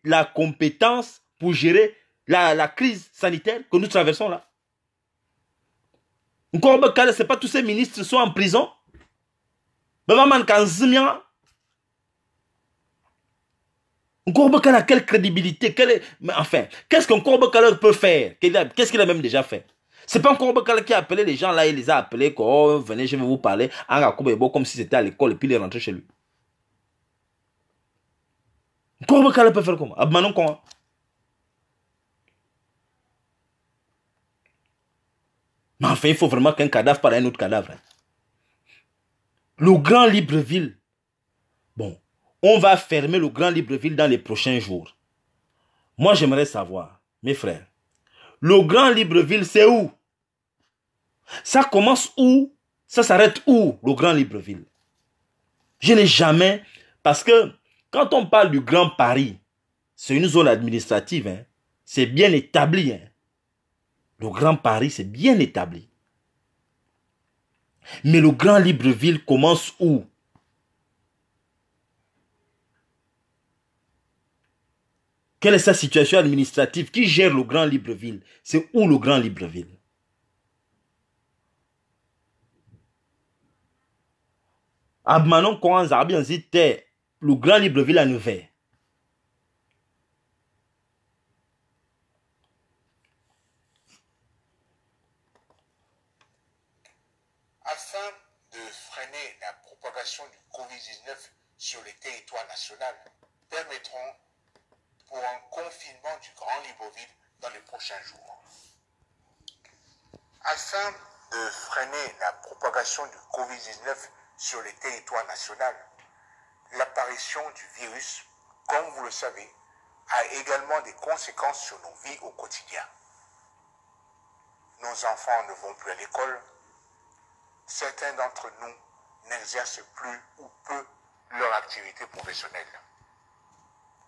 la, compétence pour gérer la, crise sanitaire que nous traversons là Kale, ce n'est pas tous ces ministres qui sont en prison baba un corbeau zimya a quelle crédibilité mais enfin qu'est-ce qu'un Korbekala peut faire qu'est-ce qu'il a même déjà fait c'est pas un Korbekala qui a appelé les gens là il les a appelés que oh, venez je vais vous parler comme si c'était à l'école et puis il est rentré chez lui Korbekala peut faire comment Abmanon quoi mais enfin, il faut vraiment qu'un cadavre parle à un autre cadavre. Hein. Le Grand Libreville. Bon, on va fermer le Grand Libreville dans les prochains jours. Moi, j'aimerais savoir, mes frères, le Grand Libreville, c'est où Ça commence où Ça s'arrête où, le Grand Libreville Je n'ai jamais... Parce que quand on parle du Grand Paris, c'est une zone administrative, hein. c'est bien établi. Hein. Le Grand Paris, c'est bien établi. Mais le grand Libreville commence où Quelle est sa situation administrative Qui gère le Grand Libreville C'est où le Grand Libreville Abmanon dit, le Grand Libreville à Nevers. sur territoires territoire permettront pour un confinement du Grand Libreville dans les prochains jours. Afin de freiner la propagation du Covid-19 sur les territoires nationaux, l'apparition du virus, comme vous le savez, a également des conséquences sur nos vies au quotidien. Nos enfants ne vont plus à l'école. Certains d'entre nous n'exercent plus ou peu leur activité professionnelle.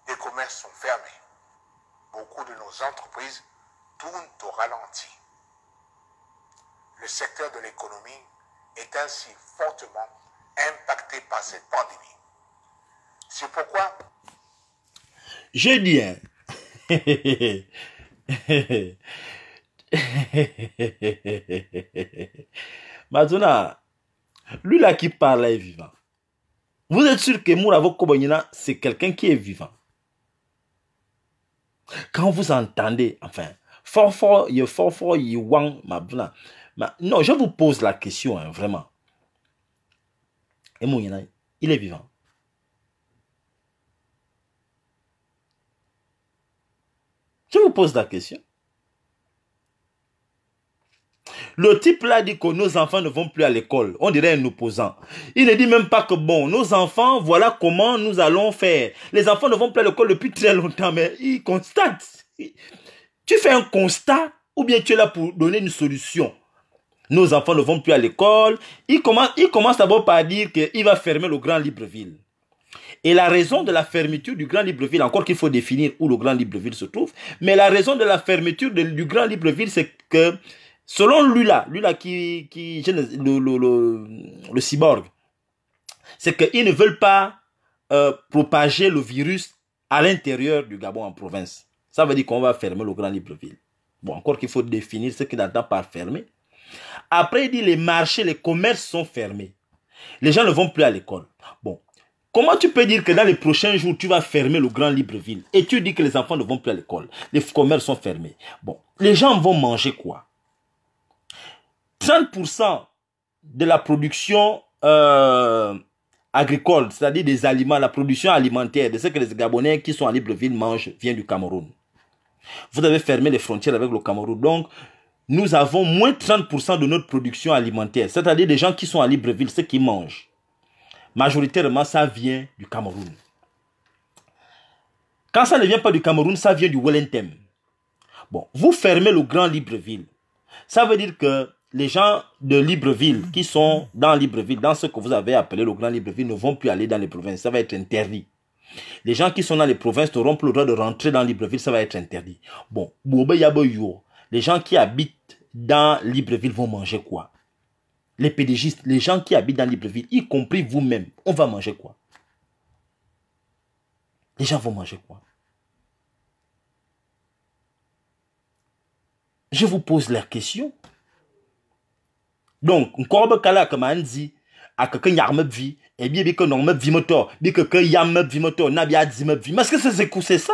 Les commerces sont fermés. Beaucoup de nos entreprises tournent au ralenti. Le secteur de l'économie est ainsi fortement impacté par cette pandémie. C'est pourquoi... Je dis... Madonna, lui là qui parle est vivant. Vous êtes sûr que Moura Kobonina, c'est quelqu'un qui est vivant. Quand vous entendez, enfin, fort fort, il fort wang, ma Non, je vous pose la question, hein, vraiment. Et Mouyina, il est vivant. Je vous pose la question. Le type là dit que nos enfants ne vont plus à l'école. On dirait un opposant. Il ne dit même pas que bon, nos enfants, voilà comment nous allons faire. Les enfants ne vont plus à l'école depuis très longtemps, mais il constate. Tu fais un constat ou bien tu es là pour donner une solution. Nos enfants ne vont plus à l'école. Il commence, d'abord par dire qu'il va fermer le Grand Libreville. Et la raison de la fermeture du Grand Libreville, encore qu'il faut définir où le Grand Libreville se trouve, mais la raison de la fermeture du Grand Libreville, c'est que Selon lui là, lui là qui, qui le, le, le cyborg, c'est qu'ils ne veulent pas euh, propager le virus à l'intérieur du Gabon en province. Ça veut dire qu'on va fermer le Grand Libreville. Bon, encore qu'il faut définir ce qu'il entend par fermer. Après, il dit les marchés, les commerces sont fermés. Les gens ne vont plus à l'école. Bon, comment tu peux dire que dans les prochains jours, tu vas fermer le Grand Libreville et tu dis que les enfants ne vont plus à l'école Les commerces sont fermés. Bon, les gens vont manger quoi 30% de la production euh, agricole, c'est-à-dire des aliments, la production alimentaire de ce que les Gabonais qui sont à Libreville mangent, vient du Cameroun. Vous avez fermé les frontières avec le Cameroun. Donc, nous avons moins 30% de notre production alimentaire, c'est-à-dire des gens qui sont à Libreville, ceux qui mangent. Majoritairement, ça vient du Cameroun. Quand ça ne vient pas du Cameroun, ça vient du Wellentem. Bon, vous fermez le Grand Libreville. Ça veut dire que les gens de Libreville, qui sont dans Libreville, dans ce que vous avez appelé le Grand Libreville, ne vont plus aller dans les provinces. Ça va être interdit. Les gens qui sont dans les provinces n'auront plus le droit de rentrer dans Libreville. Ça va être interdit. Bon, les gens qui habitent dans Libreville vont manger quoi Les pédégistes, les gens qui habitent dans Libreville, y compris vous-même, on va manger quoi Les gens vont manger quoi Je vous pose la question donc encore un cas là comme on dit à quelqu'un y a un vie et bien bien que non me vie moto bien que que y a un vie moto n'a bien dit me vie mais est-ce que c'est c'est ça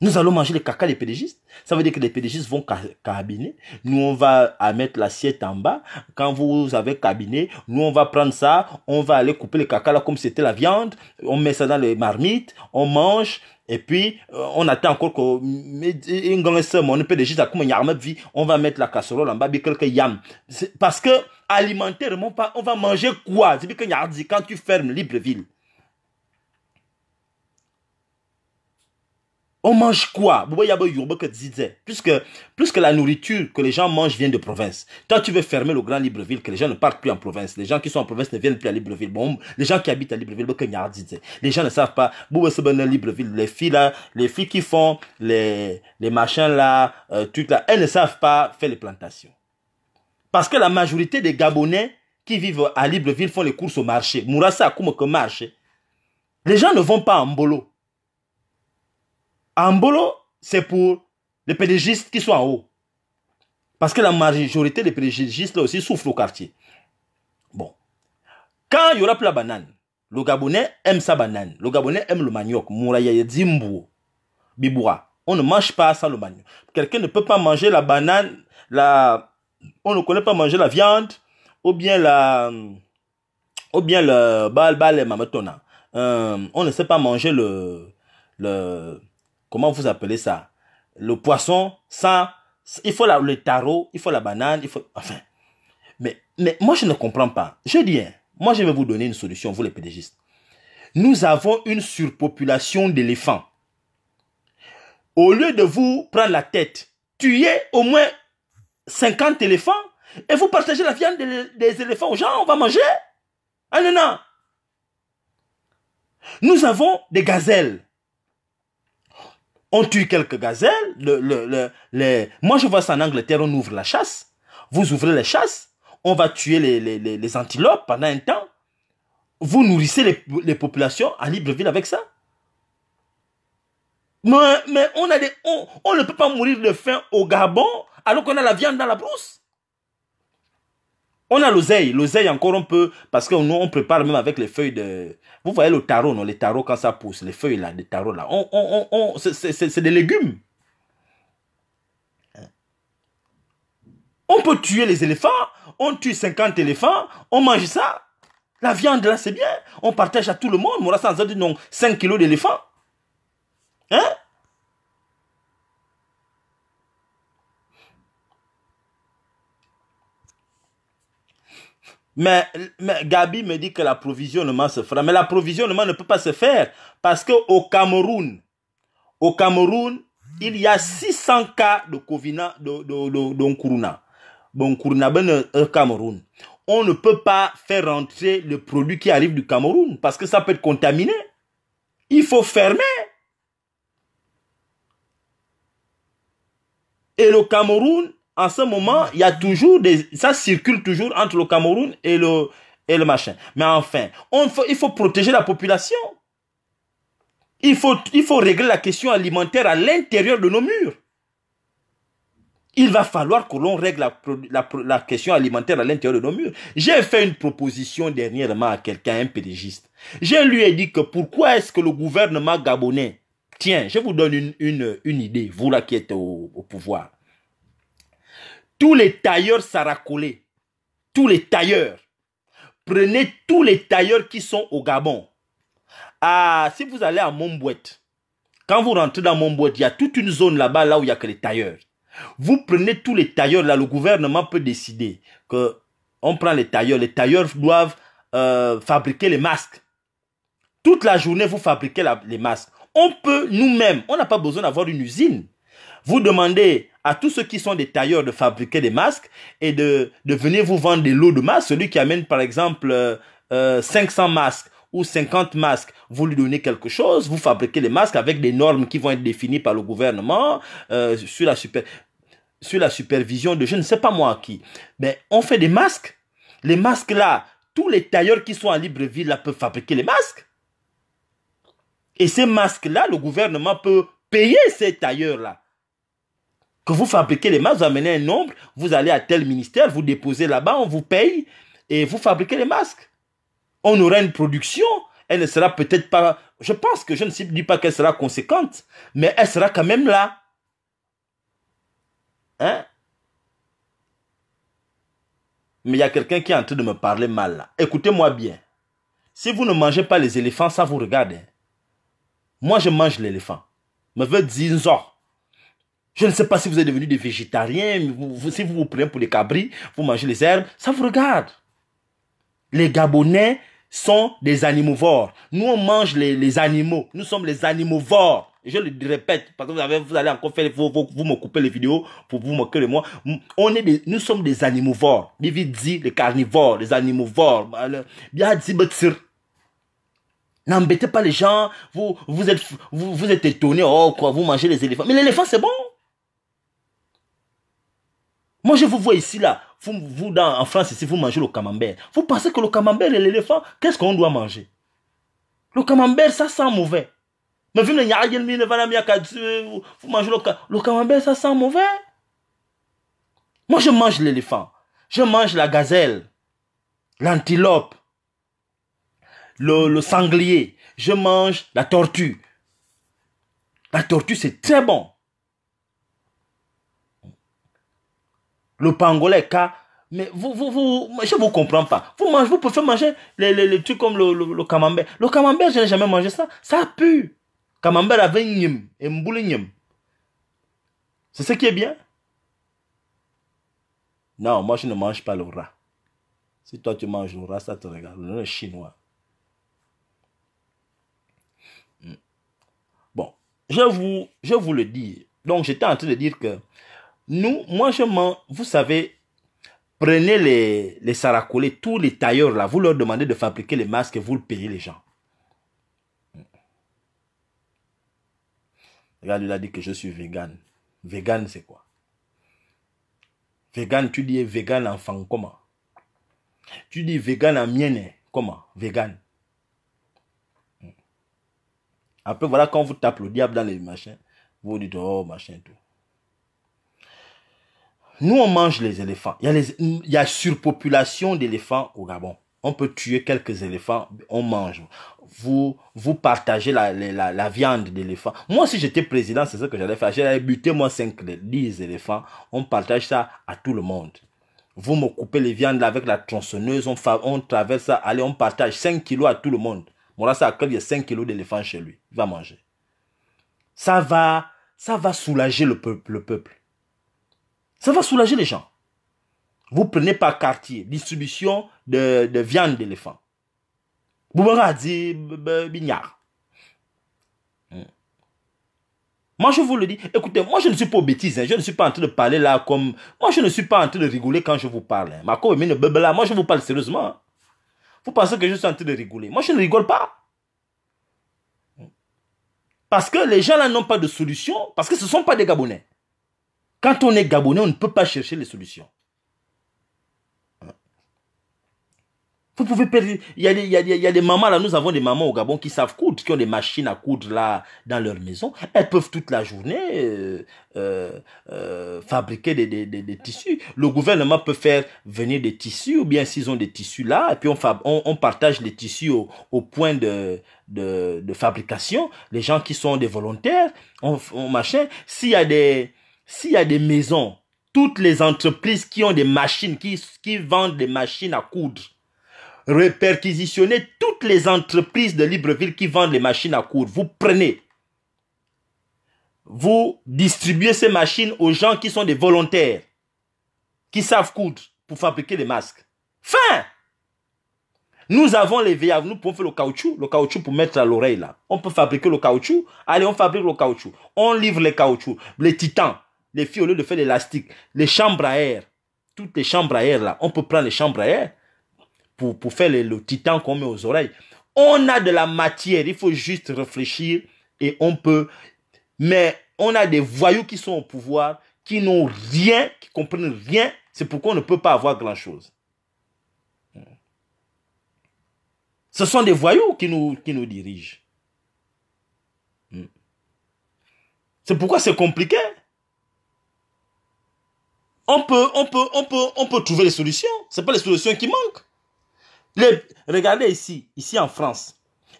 nous allons manger les caca des pédégistes. Ça veut dire que les pédégistes vont cabiner. Nous, on va mettre l'assiette en bas. Quand vous avez cabiné, nous, on va prendre ça. On va aller couper les caca comme c'était la viande. On met ça dans les marmites. On mange. Et puis, euh, on attend encore que, une on on va mettre la casserole en bas, quelques yams, Parce que, alimentairement, on va manger quoi? cest à quand tu fermes Libreville, On mange quoi Puisque, que la nourriture que les gens mangent vient de province. Toi, tu veux fermer le Grand Libreville, que les gens ne partent plus en province. Les gens qui sont en province ne viennent plus à Libreville. Bon, les gens qui habitent à Libreville, les gens ne savent pas. Libreville, les filles là, les filles qui font les, les machins là, euh, là, elles ne savent pas faire les plantations. Parce que la majorité des Gabonais qui vivent à Libreville font les courses au marché. Mourassa, comme que marché. Les gens ne vont pas en boulot. Ambolo, c'est pour les pédégistes qui sont en haut. Parce que la majorité des pédégistes là aussi souffrent au quartier. Bon. Quand il y aura plus la banane, le Gabonais aime sa banane. Le Gabonais aime le manioc. Mouraya Dimbo. Biboura. On ne mange pas ça le manioc. Quelqu'un ne peut pas manger la banane, la, on ne connaît pas manger la viande, ou bien la, ou bien le bal et euh, on ne sait pas manger le, le, comment vous appelez ça Le poisson, ça, il faut le tarot, il faut la banane, il faut... Enfin, mais, mais moi, je ne comprends pas. Je dis, hein, moi, je vais vous donner une solution, vous les pédagistes. Nous avons une surpopulation d'éléphants. Au lieu de vous prendre la tête, tuez au moins 50 éléphants et vous partagez la viande des, des éléphants aux gens, on va manger. Ah non, non. Nous avons des gazelles on tue quelques gazelles. Le, Moi, je vois ça en Angleterre, on ouvre la chasse. Vous ouvrez les chasses, on va tuer les, antilopes pendant un temps. Vous nourrissez les, populations à Libreville avec ça. Mais, on, a des, on ne peut pas mourir de faim au Gabon alors qu'on a la viande dans la brousse. On a l'oseille. L'oseille, encore, on peut. Parce que nous, on prépare même avec les feuilles de. Vous voyez le tarot, non Les tarots, quand ça pousse, les feuilles là, des tarots là. On, c'est des légumes. On peut tuer les éléphants. On tue 50 éléphants. On mange ça. La viande là, c'est bien. On partage à tout le monde. On a non, 5 kilos d'éléphants. Hein Mais, Gabi me dit que l'approvisionnement se fera. Mais l'approvisionnement ne peut pas se faire parce qu'au Cameroun, au Cameroun, il y a 600 cas de Covina, de, Nkuruna. Bon, ben, euh, Cameroun. On ne peut pas faire rentrer le produit qui arrive du Cameroun parce que ça peut être contaminé. Il faut fermer. Et le Cameroun en ce moment, il y a toujours des, ça circule toujours entre le Cameroun et le, et le machin. Mais enfin, il faut protéger la population. Il faut, il faut régler la question alimentaire à l'intérieur de nos murs. Il va falloir que l'on règle la, question alimentaire à l'intérieur de nos murs. J'ai fait une proposition dernièrement à quelqu'un, un pédégiste. Je lui ai dit que pourquoi est-ce que le gouvernement gabonais, tiens, je vous donne une, idée, vous là qui êtes au pouvoir tous les tailleurs saracolés, tous les tailleurs, prenez tous les tailleurs qui sont au Gabon. Ah, si vous allez à Montbouet. quand vous rentrez dans Montbouet, il y a toute une zone là-bas, là où il n'y a que les tailleurs. Vous prenez tous les tailleurs, là, le gouvernement peut décider que on prend les tailleurs. Les tailleurs doivent euh, fabriquer les masques. Toute la journée, vous fabriquez les masques. On peut nous-mêmes, on n'a pas besoin d'avoir une usine. Vous demandez à tous ceux qui sont des tailleurs de fabriquer des masques et de, de venir vous vendre des lots de masques. Celui qui amène par exemple 500 euh, euh, masques ou 50 masques, vous lui donnez quelque chose, vous fabriquez les masques avec des normes qui vont être définies par le gouvernement euh, sur la sur la supervision de je ne sais pas moi qui. Mais on fait des masques. Les masques là, tous les tailleurs qui sont en Libreville là peuvent fabriquer les masques. Et ces masques là, le gouvernement peut payer ces tailleurs là que vous fabriquez les masques, vous amenez un nombre, vous allez à tel ministère, vous déposez là-bas, on vous paye et vous fabriquez les masques. On aura une production, elle ne sera peut-être pas, je pense que je ne dis pas qu'elle sera conséquente, mais elle sera quand même là. Hein? Mais il y a quelqu'un qui est en train de me parler mal là. Écoutez-moi bien. Si vous ne mangez pas les éléphants, ça vous regarde. Hein. Moi, je mange l'éléphant. Me veut dire je ne sais pas si vous êtes devenu des végétariens, vous, si vous vous prenez pour des cabris, vous mangez les herbes, ça vous regarde. Les Gabonais sont des animovores. Nous, on mange les, animaux. Nous sommes les animaux je le répète, parce que vous, avez, vous allez encore faire, vous, vous, me coupez les vidéos pour vous moquer de moi. On est nous sommes des animaux animovores. David dit les carnivores, les animovores. Bien bah, bah, N'embêtez pas les gens. Vous, vous êtes, vous, vous êtes étonné Oh, quoi, vous mangez les éléphants. Mais l'éléphant, c'est bon. Moi, je vous vois ici, là. Vous, dans, en France, ici, vous mangez le camembert. Vous pensez que le camembert et l'éléphant, qu'est-ce qu'on doit manger Le camembert, ça sent mauvais. Mais vous mangez le, le camembert, ça sent mauvais. Moi, je mange l'éléphant. Je mange la gazelle, l'antilope, le sanglier. Je mange la tortue. La tortue, c'est très bon. Le pangolais car... Mais vous, vous, vous, je vous comprends pas. Vous mangez, vous pouvez manger les, les, trucs comme le, le, camembert. Le camembert, je n'ai jamais mangé ça. Ça pue. Camembert avec nyum et C'est ce qui est bien. Non, moi je ne mange pas le rat. Si toi tu manges le rat, ça te regarde. Le chinois. Hmm. Bon, je vous, je vous le dis. Donc j'étais en train de dire que nous, moi, je mens. Vous savez, prenez les, les saracolés, tous les tailleurs là, vous leur demandez de fabriquer les masques et vous le payez les gens. Regarde, il a dit que je suis vegan. Vegan, c'est quoi Vegan, tu dis vegan enfant, comment Tu dis vegan en mienne, comment Vegan. Après, voilà, quand vous tapez le diable dans les machins, vous dites, oh, machin, tout. Nous, on mange les éléphants. Il y a, il y a surpopulation d'éléphants au Gabon. On peut tuer quelques éléphants, on mange. Vous, vous partagez la, la, viande d'éléphant. Moi, si j'étais président, c'est ce que j'allais faire. J'allais buter moi 5, 10 éléphants. On partage ça à tout le monde. Vous me coupez les viandes avec la tronçonneuse, on, on traverse ça. Allez, on partage 5 kilos à tout le monde. Mon là, ça il 5 kilos d'éléphants chez lui. Il va manger. Ça va, ça va soulager le peuple. Le peuple. Ça va soulager les gens. Vous prenez par quartier distribution de, viande d'éléphant. dit Bignard. Hein. Moi, je vous le dis. Écoutez, moi, je ne suis pas aux bêtises. Hein. Je ne suis pas en train de parler là comme... Moi, je ne suis pas en train de rigoler quand je vous parle. Hein. moi, je vous parle sérieusement. Vous pensez que je suis en train de rigoler. Moi, je ne rigole pas. Parce que les gens là n'ont pas de solution. Parce que ce ne sont pas des Gabonais. Quand on est Gabonais, on ne peut pas chercher les solutions. Vous pouvez perdre. Il y, a des, mamans là, nous avons des mamans au Gabon qui savent coudre, qui ont des machines à coudre là dans leur maison. Elles peuvent toute la journée euh, euh, euh, fabriquer des, tissus. Le gouvernement peut faire venir des tissus, ou bien s'ils ont des tissus là, et puis on, partage les tissus au, point de, fabrication. Les gens qui sont des volontaires, on, on machin. S'il y a des s'il y a des maisons, toutes les entreprises qui ont des machines, qui, qui vendent des machines à coudre, réperquisitionnez toutes les entreprises de Libreville qui vendent les machines à coudre. Vous prenez. Vous distribuez ces machines aux gens qui sont des volontaires, qui savent coudre pour fabriquer des masques. Fin! Nous avons les VIA, nous pouvons faire le caoutchouc, le caoutchouc pour mettre à l'oreille là. On peut fabriquer le caoutchouc, allez, on fabrique le caoutchouc. On livre les caoutchouc. les titans. Les filles, au lieu de faire l'élastique, les chambres à air, toutes les chambres à air là, on peut prendre les chambres à air pour, pour faire le, le titan qu'on met aux oreilles. On a de la matière, il faut juste réfléchir et on peut. Mais on a des voyous qui sont au pouvoir, qui n'ont rien, qui comprennent rien. C'est pourquoi on ne peut pas avoir grand-chose. Ce sont des voyous qui nous, qui nous dirigent. Hmm. C'est pourquoi c'est compliqué on peut, on peut, on peut, on peut trouver les solutions. C'est pas les solutions qui manquent. regardez ici, ici en France,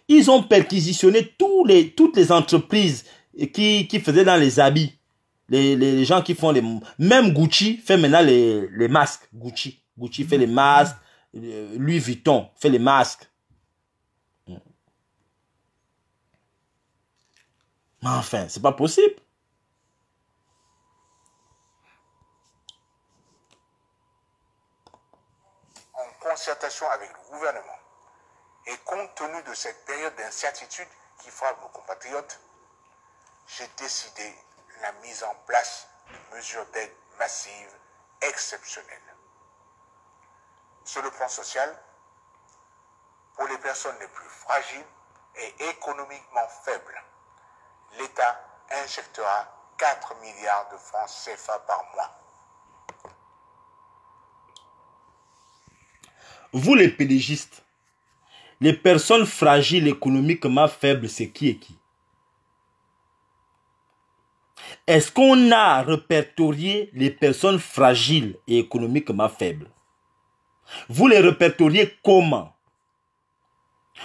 ils ont perquisitionné toutes les entreprises qui, faisaient dans les habits. Les, gens qui font les... Même Gucci fait maintenant les, masques. Gucci. Gucci fait les masques. Euh, Louis Vuitton fait les masques. Hmm. Mais enfin, c'est pas possible. concertation avec le gouvernement et compte tenu de cette période d'incertitude qui frappe nos compatriotes, j'ai décidé la mise en place de mesures d'aide massive, exceptionnelles. Sur le plan social, pour les personnes les plus fragiles et économiquement faibles, l'État injectera 4 milliards de francs CFA par mois. vous les pédégistes, les personnes fragiles économiquement faibles, c'est qui et qui Est-ce qu'on a répertorié les personnes fragiles et économiquement faibles Vous les répertoriez comment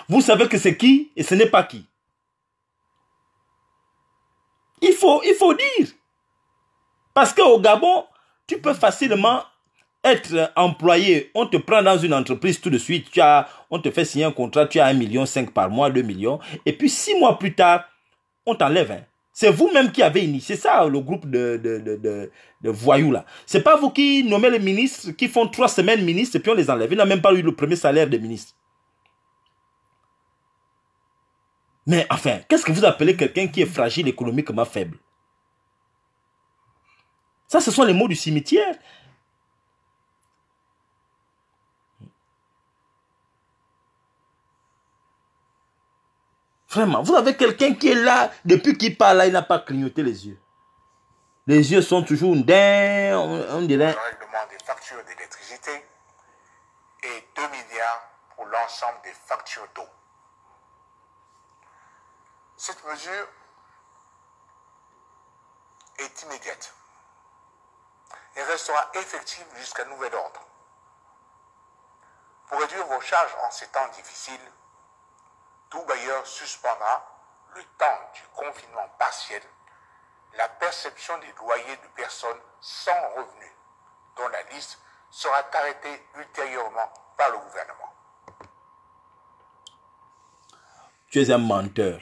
Vous savez que c'est qui et ce n'est pas qui. Il faut, il faut dire. Parce qu'au Gabon, tu peux facilement être employé, on te prend dans une entreprise tout de suite, tu as, on te fait signer un contrat, tu as 1,5 million par mois, 2 millions, et puis 6 mois plus tard, on t'enlève. Hein. C'est vous-même qui avez initié ça, le groupe de, voyous là. C'est pas vous qui nommez les ministres, qui font trois semaines ministres, et puis on les enlève. Il n'a même pas eu le premier salaire de ministre. Mais enfin, qu'est-ce que vous appelez quelqu'un qui est fragile économiquement faible Ça, ce sont les mots du cimetière. Vraiment, vous avez quelqu'un qui est là, depuis qu'il parle il n'a pas clignoté les yeux. Les yeux sont toujours d'un, on, on dirait. des factures d'électricité et 2 milliards pour l'ensemble des factures d'eau. Cette mesure est immédiate et restera effective jusqu'à nouvel ordre. Pour réduire vos charges en ces temps difficiles, tout bailleur suspendra le temps du confinement partiel la perception des loyers de personnes sans revenus, dont la liste sera arrêtée ultérieurement par le gouvernement. Tu es un menteur.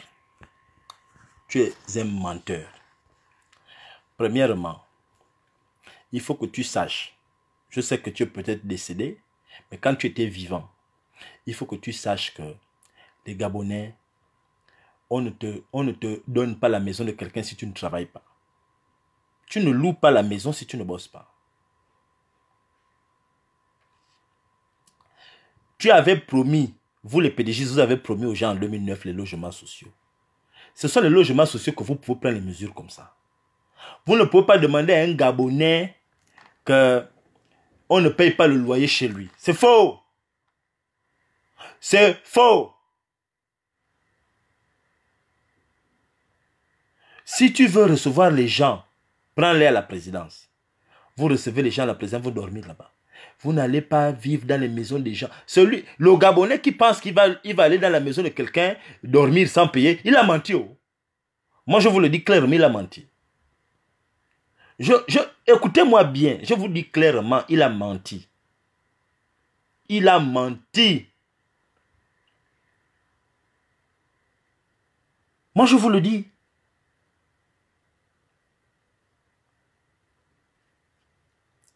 Tu es un menteur. Premièrement, il faut que tu saches, je sais que tu es peut-être décédé, mais quand tu étais vivant, il faut que tu saches que des Gabonais, on ne, te, on ne te donne pas la maison de quelqu'un si tu ne travailles pas. Tu ne loues pas la maison si tu ne bosses pas. Tu avais promis, vous les PDG, vous avez promis aux gens en 2009 les logements sociaux. Ce sont les logements sociaux que vous pouvez prendre les mesures comme ça. Vous ne pouvez pas demander à un Gabonais que on ne paye pas le loyer chez lui. C'est faux. C'est faux. Si tu veux recevoir les gens, prends-les à la présidence. Vous recevez les gens à la présidence, vous dormez là-bas. Vous n'allez pas vivre dans les maisons des gens. Celui, le Gabonais qui pense qu'il va, il va aller dans la maison de quelqu'un, dormir sans payer, il a menti. Oh. Moi, je vous le dis clairement, il a menti. Je, Écoutez-moi bien, je vous dis clairement, il a menti. Il a menti. Moi, je vous le dis.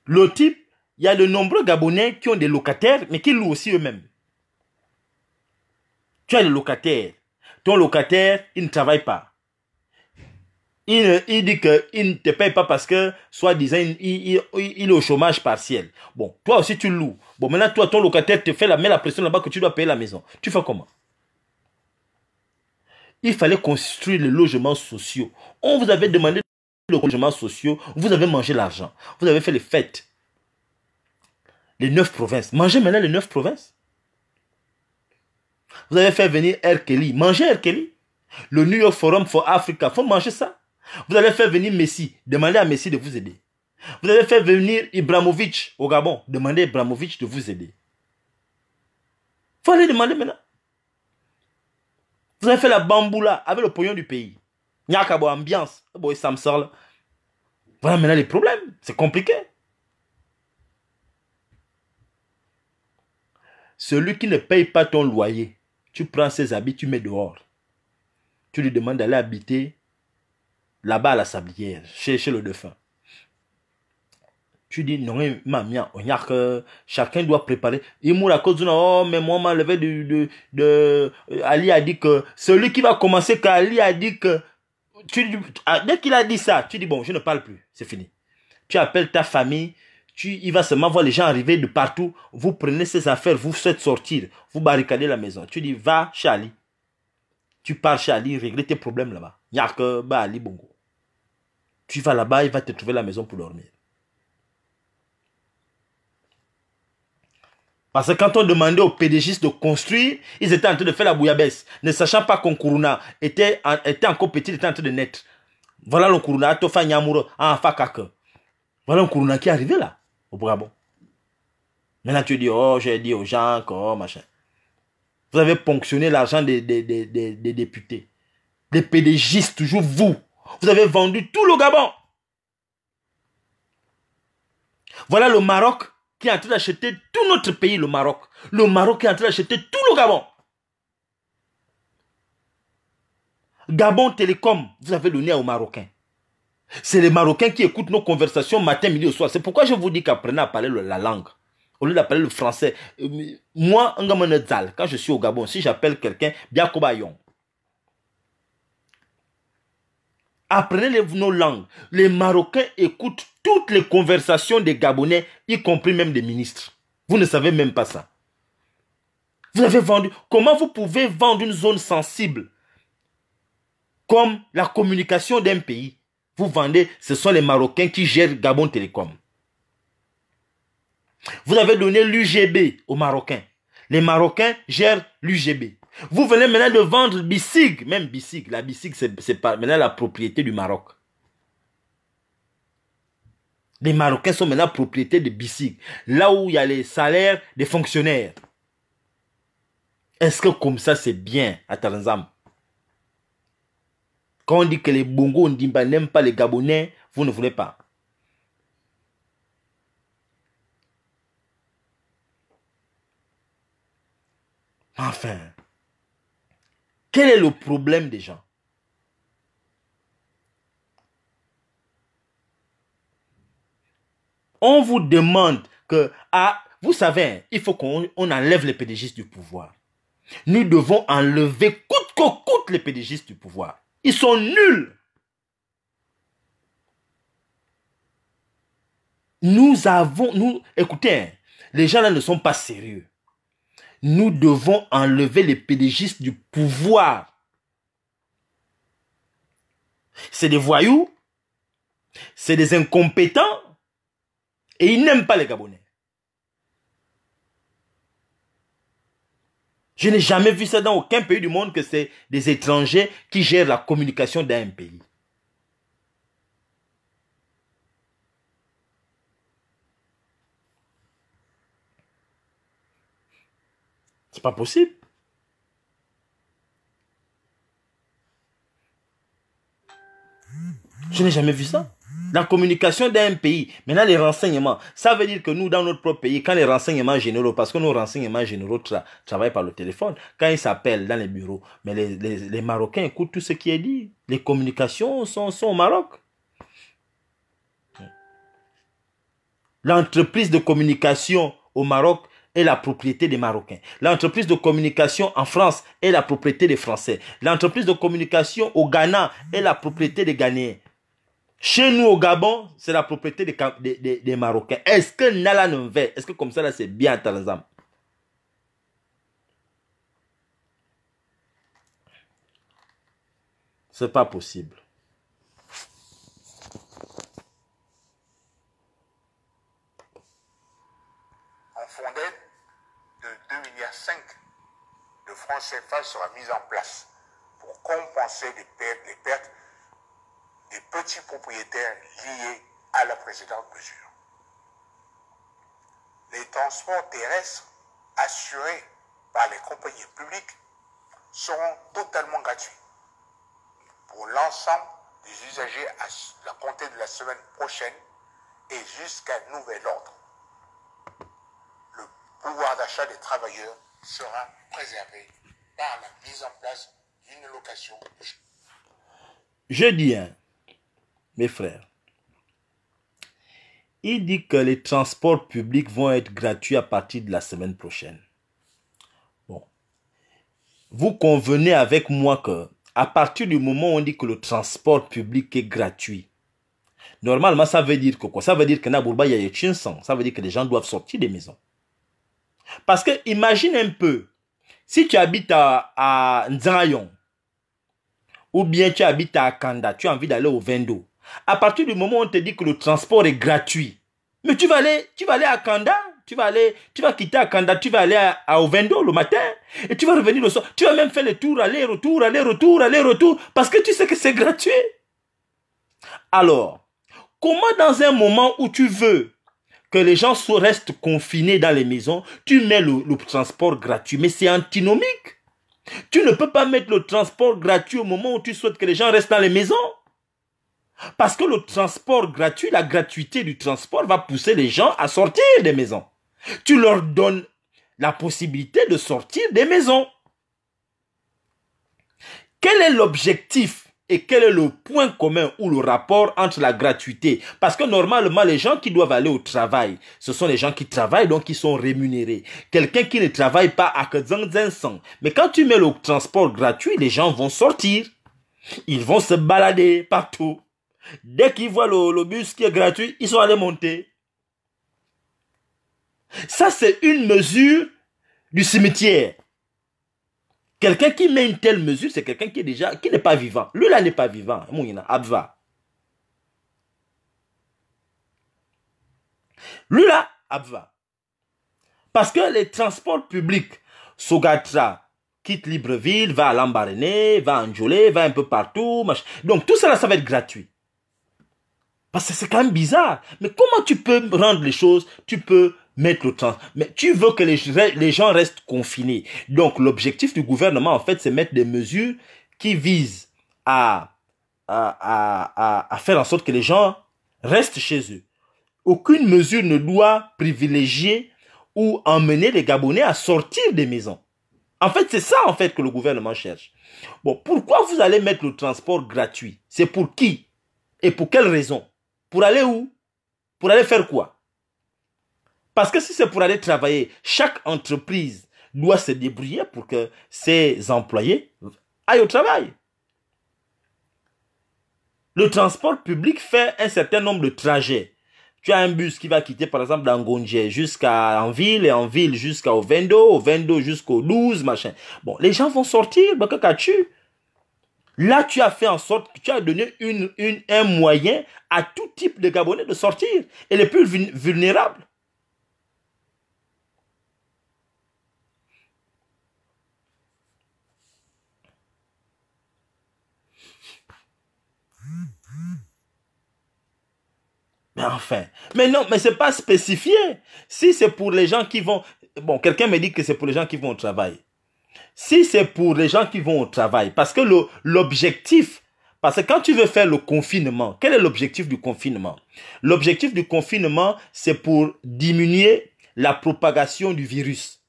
Le type, il y a de nombreux Gabonais qui ont des locataires, mais qui louent aussi eux-mêmes. Tu as le locataire, Ton locataire, il ne travaille pas. Il, dit qu'il ne te paye pas parce que, soi-disant, il, est au chômage partiel. Bon, toi aussi, tu loues. Bon, maintenant, toi, ton locataire te fait la, met la pression là-bas que tu dois payer la maison. Tu fais comment Il fallait construire les logements sociaux. On vous avait demandé le logements sociaux, vous avez mangé l'argent, vous avez fait les fêtes. Les neuf provinces. Mangez maintenant les neuf provinces. Vous avez fait venir Erkeli. Mangez Erkeli. Le New York Forum for Africa. Faut manger ça. Vous avez fait venir Messi. Demandez à Messi de vous aider. Vous avez fait venir Ibrahimovic au Gabon. Demandez à Ibrahimovic de vous aider. Faut aller demander maintenant. Vous avez fait la bamboula avec le pognon du pays. Nyaka bo ambiance. Boy, ça me sort là. Voilà maintenant les problèmes. C'est compliqué. Celui qui ne paye pas ton loyer, tu prends ses habits, tu mets dehors. Tu lui demandes d'aller habiter là-bas à la sablière, chez, le défunt Tu dis, non, mamia, on y a que chacun doit préparer. Il mourra à cause de oh, mais moi, m'a levé de, de, Ali a dit que, celui qui va commencer, Ali a dit que, tu, ah, dès qu'il a dit ça, tu dis, bon, je ne parle plus, c'est fini. Tu appelles ta famille, tu, il va seulement voir les gens arriver de partout, vous prenez ces affaires, vous faites sortir, vous barricadez la maison. Tu dis, va chez Tu pars chez Ali, régler tes problèmes là-bas. Ali Bongo. Tu vas là-bas, il va te trouver la maison pour dormir. Parce que quand on demandait aux pédégistes de construire, ils étaient en train de faire la bouillabaisse, ne sachant pas qu'on était, en, était encore petit, était en train de naître. Voilà le Tofa Nyamuro, le ah, Voilà Kuruna qui est arrivé là, au Gabon. Maintenant tu dis, oh, j'ai dit aux gens, oh, machin. Vous avez ponctionné l'argent des, des, des, des, députés, des pédégistes, toujours vous. Vous avez vendu tout le Gabon. Voilà le Maroc qui est en train d'acheter tout notre pays, le Maroc. Le Maroc qui est en train d'acheter tout le Gabon. Gabon Télécom, vous avez le aux Marocains. C'est les Marocains qui écoutent nos conversations matin, midi, soir. C'est pourquoi je vous dis qu'apprenez à parler la langue. Au lieu d'appeler le français. Moi, quand je suis au Gabon, si j'appelle quelqu'un, Biakobayon. Apprenez nos langues. Les Marocains écoutent toutes les conversations des Gabonais, y compris même des ministres. Vous ne savez même pas ça. Vous avez vendu. Comment vous pouvez vendre une zone sensible comme la communication d'un pays Vous vendez, ce sont les Marocains qui gèrent Gabon Télécom. Vous avez donné l'UGB aux Marocains. Les Marocains gèrent l'UGB. Vous venez maintenant de vendre Bicic. même Bissig. La Bissig, c'est maintenant la propriété du Maroc. Les Marocains sont maintenant propriétaires de Bissig. là où il y a les salaires des fonctionnaires. Est-ce que comme ça c'est bien à Taranzam Quand on dit que les Bongo Ndimba n'aiment pas les Gabonais, vous ne voulez pas. Enfin, quel est le problème des gens On vous demande que, ah, vous savez, il faut qu'on enlève les pédégistes du pouvoir. Nous devons enlever coûte que coûte les pédégistes du pouvoir. Ils sont nuls. Nous avons, nous, écoutez, les gens là ne sont pas sérieux. Nous devons enlever les pédégistes du pouvoir. C'est des voyous, c'est des incompétents, et ils n'aiment pas les Gabonais. Je n'ai jamais vu ça dans aucun pays du monde que c'est des étrangers qui gèrent la communication d'un pays. C'est pas possible. Je n'ai jamais vu ça la communication d'un pays, maintenant les renseignements, ça veut dire que nous, dans notre propre pays, quand les renseignements généraux, parce que nos renseignements généraux travaillent par le téléphone, quand ils s'appellent dans les bureaux, mais les, Marocains écoutent tout ce qui est dit. Les communications sont, sont au Maroc. L'entreprise de communication au Maroc est la propriété des Marocains. L'entreprise de communication en France est la propriété des Français. L'entreprise de communication au Ghana est la propriété des Ghanéens. Chez nous au Gabon, c'est la propriété des, Marocains. Est-ce que Nala ne Est-ce que comme ça là c'est bien à Ce C'est pas possible. On fondait de 2,5 milliards de francs CFA sera mise en place pour compenser les pertes, les pertes petits propriétaires liés à la précédente mesure. Les transports terrestres assurés par les compagnies publiques seront totalement gratuits pour l'ensemble des usagers à la compter de la semaine prochaine et jusqu'à nouvel ordre. Le pouvoir d'achat des travailleurs sera préservé par la mise en place d'une location. Jeudi 1 mes frères. Il dit que les transports publics vont être gratuits à partir de la semaine prochaine. Bon. Vous convenez avec moi que à partir du moment où on dit que le transport public est gratuit, normalement ça veut dire que quoi Ça veut dire que y a ça veut dire que les gens doivent sortir des maisons. Parce que imagine un peu, si tu habites à, à ou bien tu habites à Kanda, tu as envie d'aller au Vendo. À partir du moment où on te dit que le transport est gratuit, mais tu vas aller, tu vas aller à Kanda, tu vas aller, tu vas quitter Kanda, tu vas aller à, Ovendo le matin, et tu vas revenir le soir. Tu vas même faire le tour, aller-retour, aller-retour, aller-retour, parce que tu sais que c'est gratuit. Alors, comment dans un moment où tu veux que les gens restent confinés dans les maisons, tu mets le transport gratuit, mais c'est antinomique. Tu ne peux pas mettre le transport gratuit au moment où tu souhaites que les gens restent dans les maisons. Parce que le transport gratuit, la gratuité du transport va pousser les gens à sortir des maisons. Tu leur donnes la possibilité de sortir des maisons. Quel est l'objectif et quel est le point commun ou le rapport entre la gratuité Parce que normalement, les gens qui doivent aller au travail, ce sont les gens qui travaillent, donc qui sont rémunérés. Quelqu'un qui ne travaille pas à que Mais quand tu mets le transport gratuit, les gens vont sortir. Ils vont se balader partout. Dès qu'ils voient le, bus qui est gratuit, ils sont allés monter. Ça, c'est une mesure du cimetière. Quelqu'un qui met une telle mesure, c'est quelqu'un qui est déjà, qui n'est pas vivant. Lui là n'est pas vivant. Abva. Lui là, Abva. Parce que les transports publics, Sogatra, quitte Libreville, va à Lambaréné, va à Anjolé, va un peu partout. Donc tout ça, ça va être gratuit. Parce que c'est quand même bizarre. Mais comment tu peux rendre les choses, tu peux mettre le temps. Mais tu veux que les, gens restent confinés. Donc l'objectif du gouvernement, en fait, c'est mettre des mesures qui visent à, à, faire en sorte que les gens restent chez eux. Aucune mesure ne doit privilégier ou emmener les Gabonais à sortir des maisons. En fait, c'est ça en fait que le gouvernement cherche. Bon, pourquoi vous allez mettre le transport gratuit C'est pour qui Et pour quelles raisons pour aller où Pour aller faire quoi Parce que si c'est pour aller travailler, chaque entreprise doit se débrouiller pour que ses employés aillent au travail. Le transport public fait un certain nombre de trajets. Tu as un bus qui va quitter par exemple d'Angonje jusqu'à en ville et en ville jusqu'à Ovendo, Ovendo jusqu'au 12, machin. Bon, les gens vont sortir, que cas-tu Là, tu as fait en sorte que tu as donné une, un moyen à tout type de Gabonais de sortir, et les plus vulnérables. Mais enfin, mais non, mais c'est pas spécifié. Si c'est pour les gens qui vont, bon, quelqu'un me dit que c'est pour les gens qui vont au travail. Si c'est pour les gens qui vont au travail, parce que l'objectif, parce que quand tu veux faire le confinement, quel est l'objectif du confinement L'objectif du confinement, c'est pour diminuer la propagation du virus.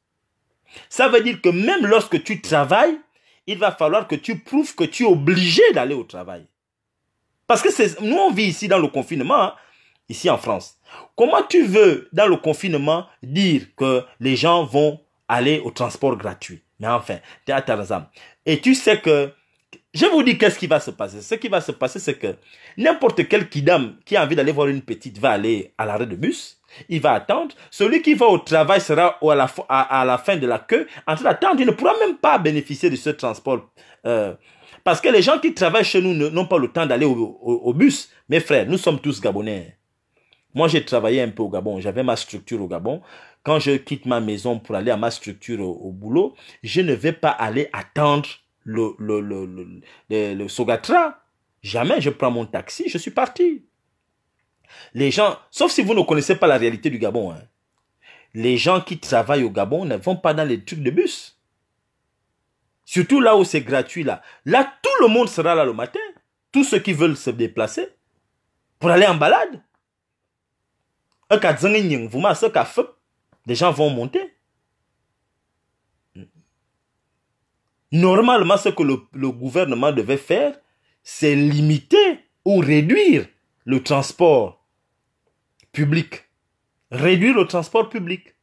Ça veut dire que même lorsque tu travailles, il va falloir que tu prouves que tu es obligé d'aller au travail. Parce que nous, on vit ici dans le confinement, hein, ici en France. Comment tu veux, dans le confinement, dire que les gens vont aller au transport gratuit mais enfin, tu à Et tu sais que, je vous dis qu'est-ce qui va se passer. Ce qui va se passer, c'est que n'importe quel kidam qui a envie d'aller voir une petite va aller à l'arrêt de bus. Il va attendre. Celui qui va au travail sera à la, à, la fin de la queue en train d'attendre. Il ne pourra même pas bénéficier de ce transport. Euh, parce que les gens qui travaillent chez nous n'ont pas le temps d'aller au bus. Mes frères, nous sommes tous Gabonais. Moi, j'ai travaillé un peu au Gabon. J'avais ma structure au Gabon quand je quitte ma maison pour aller à ma structure au, boulot, je ne vais pas aller attendre le, le, Sogatra. Jamais je prends mon taxi, je suis parti. Les gens, sauf si vous ne connaissez pas la réalité du Gabon, hein. les gens qui travaillent au Gabon ne vont pas dans les trucs de bus. Surtout là où c'est gratuit, là. Là, tout le monde sera là le matin. Tous ceux qui veulent se déplacer pour aller en balade. Un Vous les gens vont monter. Normalement, ce que le, le gouvernement devait faire, c'est limiter ou réduire le transport public. Réduire le transport public.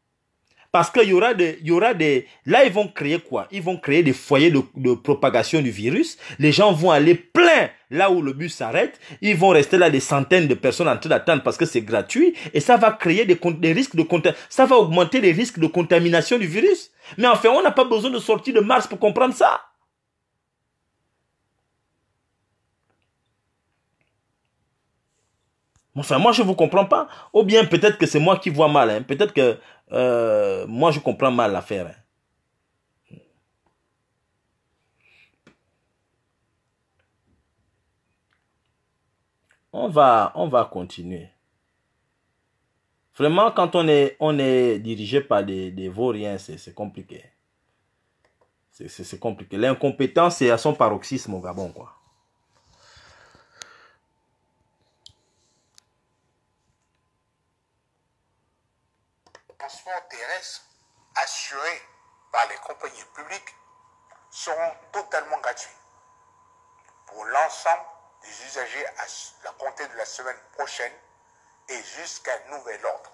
Parce qu'il y aura des, il y aura des, là ils vont créer quoi? Ils vont créer des foyers de, propagation du virus. Les gens vont aller plein là où le bus s'arrête. Ils vont rester là des centaines de personnes en train d'attendre parce que c'est gratuit. Et ça va créer des, risques de ça va augmenter les risques de contamination du virus. Mais enfin, on n'a pas besoin de sortir de Mars pour comprendre ça. Enfin, moi, je ne vous comprends pas. Ou bien peut-être que c'est moi qui vois mal. Hein. Peut-être que euh, moi, je comprends mal l'affaire. Hein. On va, on va continuer. Vraiment, quand on est, on est dirigé par des, des vauriens, c'est compliqué. C'est compliqué. L'incompétence est à son paroxysme au Gabon, quoi. transports terrestres assurés par les compagnies publiques seront totalement gratuits pour l'ensemble des usagers à la compter de la semaine prochaine et jusqu'à nouvel ordre.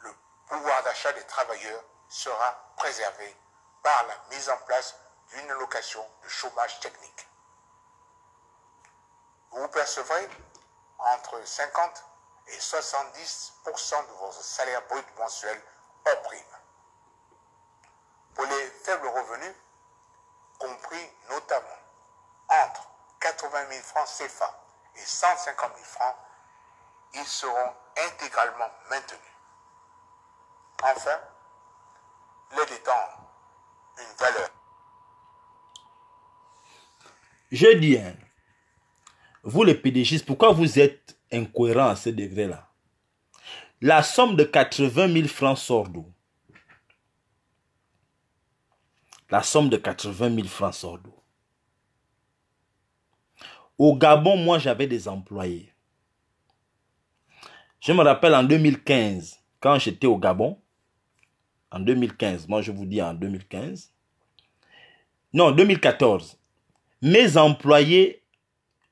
Le pouvoir d'achat des travailleurs sera préservé par la mise en place d'une allocation de chômage technique. Vous percevrez entre 50 et 70% de vos salaires brut mensuel en prime. Pour les faibles revenus, compris notamment entre 80 000 francs CFA et 150 000 francs, ils seront intégralement maintenus. Enfin, l'aide étant une valeur. Je dis, hein, vous les PDG, pourquoi vous êtes incohérent à ce degré-là. La somme de 80 000 francs sort La somme de 80 000 francs sort Au Gabon, moi, j'avais des employés. Je me rappelle en 2015, quand j'étais au Gabon, en 2015, moi je vous dis en 2015, non, 2014, mes employés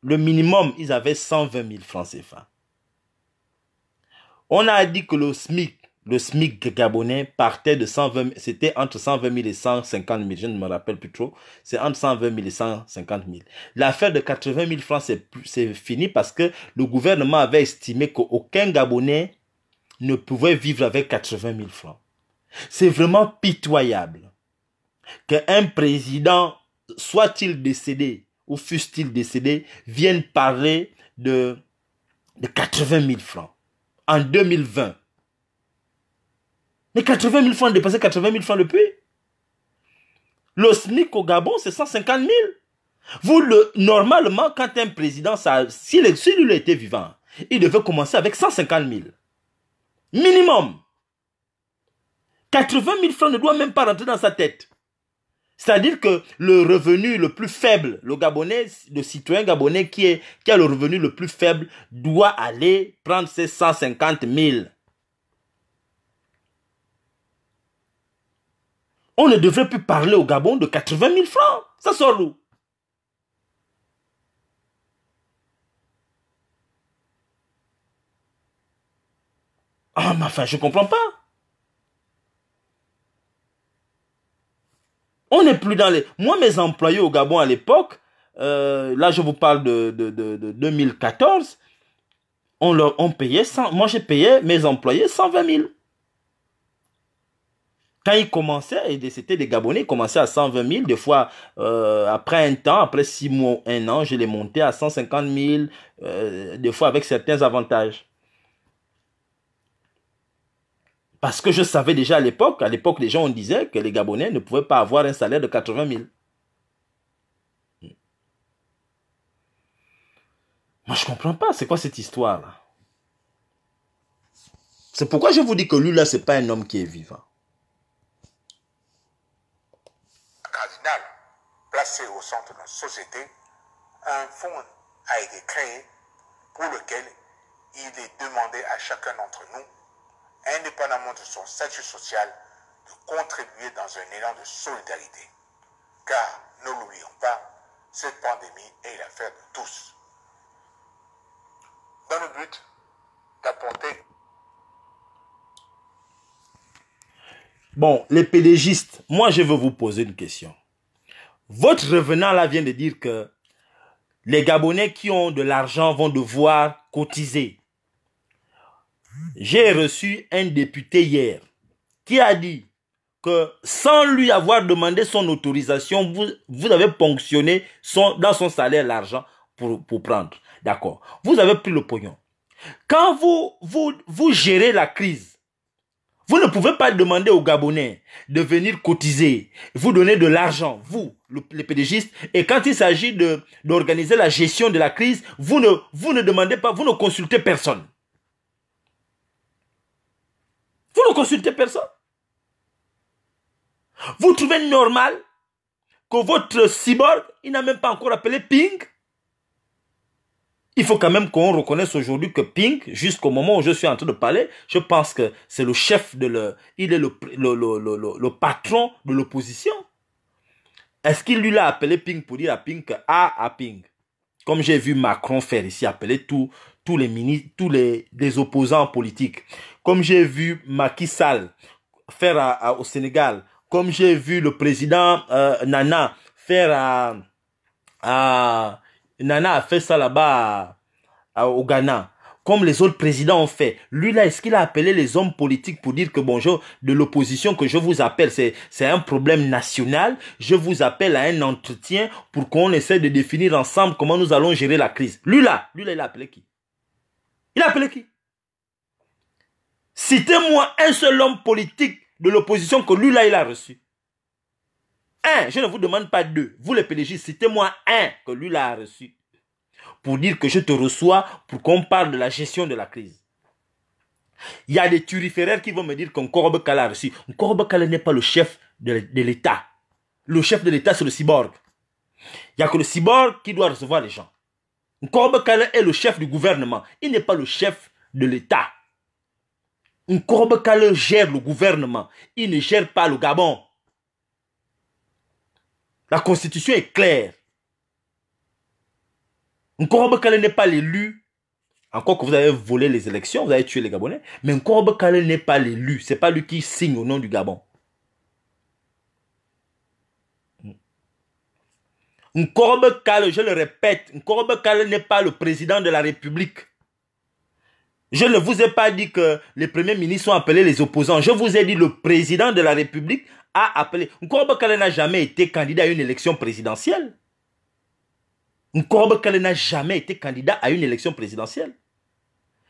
le minimum, ils avaient 120 000 francs CFA. On a dit que le SMIC, le SMIC gabonais partait de 120 000, c'était entre 120 000 et 150 000, je ne me rappelle plus trop, c'est entre 120 000 et 150 000. L'affaire de 80 000 francs, c'est fini parce que le gouvernement avait estimé qu'aucun Gabonais ne pouvait vivre avec 80 000 francs. C'est vraiment pitoyable qu'un président, soit-il décédé ou fussent-ils décédés, viennent parler de, de 80 000 francs en 2020. Mais 80 000 francs, dépasser 80 000 francs depuis. Le SNIC au Gabon, c'est 150 000. Vous, le, normalement, quand un président, s'il était vivant, il devait commencer avec 150 000. Minimum. 80 000 francs ne doit même pas rentrer dans sa tête. C'est-à-dire que le revenu le plus faible, le Gabonais, le citoyen gabonais qui, a le revenu le plus faible, doit aller prendre ses 150 000. On ne devrait plus parler au Gabon de 80 000 francs. Ça sort où Ah, mais enfin, je comprends pas. On n'est plus dans les... Moi, mes employés au Gabon à l'époque, euh, là je vous parle de, 2014, on, leur, payait moi j'ai payé mes employés 120 000. Quand ils commençaient, c'était des Gabonais, ils commençaient à 120 000, des fois euh, après un temps, après six mois, un an, je les montais à 150 000, euh, des fois avec certains avantages. Parce que je savais déjà à l'époque, à l'époque, les gens on disait que les Gabonais ne pouvaient pas avoir un salaire de 80 000. Moi, je ne comprends pas. C'est quoi cette histoire-là C'est pourquoi je vous dis que lui, là, n'est pas un homme qui est vivant. Cardinal, placé au centre de notre société, un fonds a été créé pour lequel il est demandé à chacun d'entre nous indépendamment de son statut social, de contribuer dans un élan de solidarité. Car, ne l'oublions pas, cette pandémie est l'affaire de tous. Dans le but d'apporter... Bon, les pédégistes, moi je veux vous poser une question. Votre revenant là vient de dire que les Gabonais qui ont de l'argent vont devoir cotiser. J'ai reçu un député hier qui a dit que sans lui avoir demandé son autorisation, vous, avez ponctionné dans son salaire l'argent pour, prendre. D'accord. Vous avez pris le pognon. Quand vous, vous, gérez la crise, vous ne pouvez pas demander aux Gabonais de venir cotiser, vous donner de l'argent, vous, les pédégistes, et quand il s'agit d'organiser la gestion de la crise, vous ne demandez pas, vous ne consultez personne. Vous ne consultez personne. Vous trouvez normal que votre cyborg, il n'a même pas encore appelé Ping il faut quand même qu'on reconnaisse aujourd'hui que Ping, jusqu'au moment où je suis en train de parler, je pense que c'est le chef de le, il est le, le, patron de l'opposition. Est-ce qu'il lui a appelé Ping pour dire à Ping que ah, à Ping comme j'ai vu Macron faire ici, appeler tout, tous les ministres, tous les, des opposants politiques. Comme j'ai vu Macky Sall faire au Sénégal, comme j'ai vu le président euh, Nana faire à, Nana a fait ça là-bas au Ghana. Comme les autres présidents ont fait. Lui là, est-ce qu'il a appelé les hommes politiques pour dire que bonjour, de l'opposition que je vous appelle, c'est, c'est un problème national. Je vous appelle à un entretien pour qu'on essaie de définir ensemble comment nous allons gérer la crise. Lui là, lui là, il a appelé qui? Il a appelé qui Citez-moi un seul homme politique de l'opposition que lui-là, a reçu. Un, je ne vous demande pas deux. Vous, les pédégistes, citez-moi un que lui-là a reçu. Pour dire que je te reçois, pour qu'on parle de la gestion de la crise. Il y a des turiféraires qui vont me dire qu'on Kala a reçu. Un Kala n'est pas le chef de l'État. Le chef de l'État, c'est le cyborg. Il n'y a que le cyborg qui doit recevoir les gens. Nkorbe est le chef du gouvernement. Il n'est pas le chef de l'État. Nkorbe gère le gouvernement. Il ne gère pas le Gabon. La constitution est claire. Nkorbe n'est pas l'élu. Encore que vous avez volé les élections, vous avez tué les Gabonais. Mais Nkorbe n'est pas l'élu. C'est pas lui qui signe au nom du Gabon. Une Kale, je le répète, Nkorobe Kale n'est pas le président de la République. Je ne vous ai pas dit que les premiers ministres ont appelé les opposants. Je vous ai dit le président de la République a appelé. Nkorobe Kale n'a jamais été candidat à une élection présidentielle. Nkorobe Kale n'a jamais été candidat à une élection présidentielle.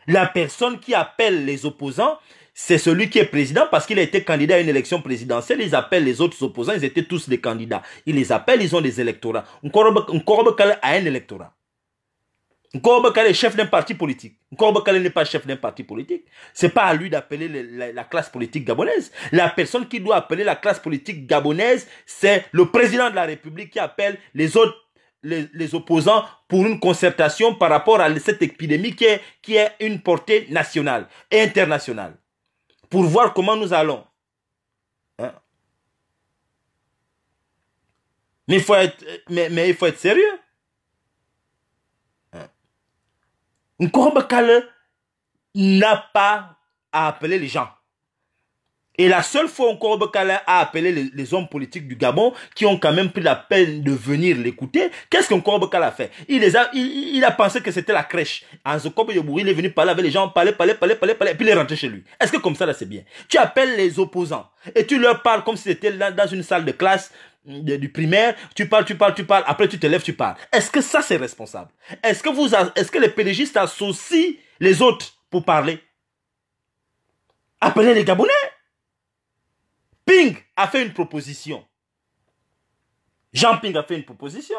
La personne qui appelle les opposants, c'est celui qui est président parce qu'il a été candidat à une élection présidentielle. Ils appellent les autres opposants, ils étaient tous des candidats. Ils les appellent, ils ont des électorats. Nkorobekale a un électorat. est chef d'un parti politique. n'est pas chef d'un parti politique. C'est pas à lui d'appeler la, classe politique gabonaise. La personne qui doit appeler la classe politique gabonaise, c'est le président de la République qui appelle les autres les, opposants pour une concertation par rapport à cette épidémie qui est, qui est une portée nationale et internationale pour voir comment nous allons. Hein? Mais, il faut être, mais, il faut être sérieux. Hein? n'a pas à appeler les gens. Et la seule fois encore, Bokala a appelé les, hommes politiques du Gabon qui ont quand même pris la peine de venir l'écouter. Qu'est-ce qu'on Bokala a fait il, a, il, a pensé que c'était la crèche. Anzokobo il est venu parler avec les gens, parler, parler, parler, parler, parler, et puis il est rentré chez lui. Est-ce que comme ça, là, c'est bien Tu appelles les opposants et tu leur parles comme si c'était dans une salle de classe mm, du primaire, tu parles, tu parles, tu parles, après tu te lèves, tu parles. Est-ce que ça, c'est responsable Est-ce que, vous, est que les pédégistes associent les autres pour parler Appelez les Gabonais Ping a fait une proposition. Jean Ping a fait une proposition.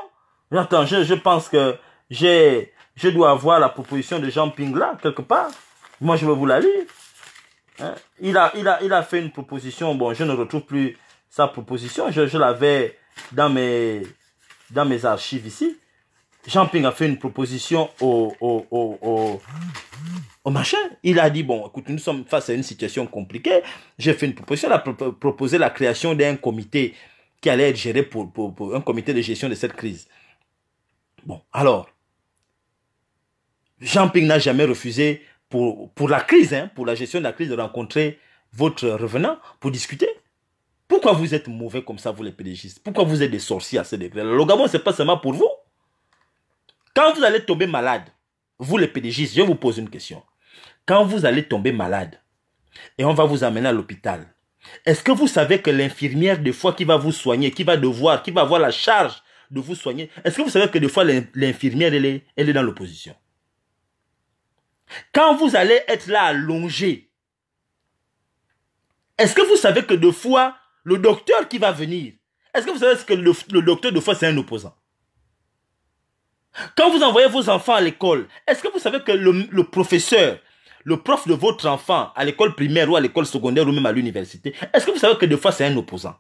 J'entends, je, je, pense que j'ai, je dois avoir la proposition de Jean Ping là, quelque part. Moi, je vais vous la lire. Hein? Il, a, il, a, il a fait une proposition. Bon, je ne retrouve plus sa proposition. Je, je l'avais dans mes, dans mes archives ici. Jean Ping a fait une proposition au, au, au, au, machin. Il a dit, bon, écoute, nous sommes face à une situation compliquée. J'ai fait une proposition, il a proposé la création d'un comité qui allait être géré pour, un comité de gestion de cette crise. Bon, alors, Jean Ping n'a jamais refusé pour, pour la crise, hein, pour la gestion de la crise, de rencontrer votre revenant pour discuter. Pourquoi vous êtes mauvais comme ça, vous les pédégistes Pourquoi vous êtes des sorciers à ce degré Le Gabon, ce n'est pas seulement pour vous. Quand vous allez tomber malade, vous les pédagogistes, je vous pose une question. Quand vous allez tomber malade et on va vous amener à l'hôpital, est-ce que vous savez que l'infirmière des fois qui va vous soigner, qui va devoir, qui va avoir la charge de vous soigner, est-ce que vous savez que des fois l'infirmière, elle est, dans l'opposition Quand vous allez être là allongé, est-ce que vous savez que des fois, le docteur qui va venir, est-ce que vous savez que le, le docteur, des fois, c'est un opposant quand vous envoyez vos enfants à l'école, est-ce que vous savez que le, professeur, le prof de votre enfant à l'école primaire ou à l'école secondaire ou même à l'université, est-ce que vous savez que des fois c'est un opposant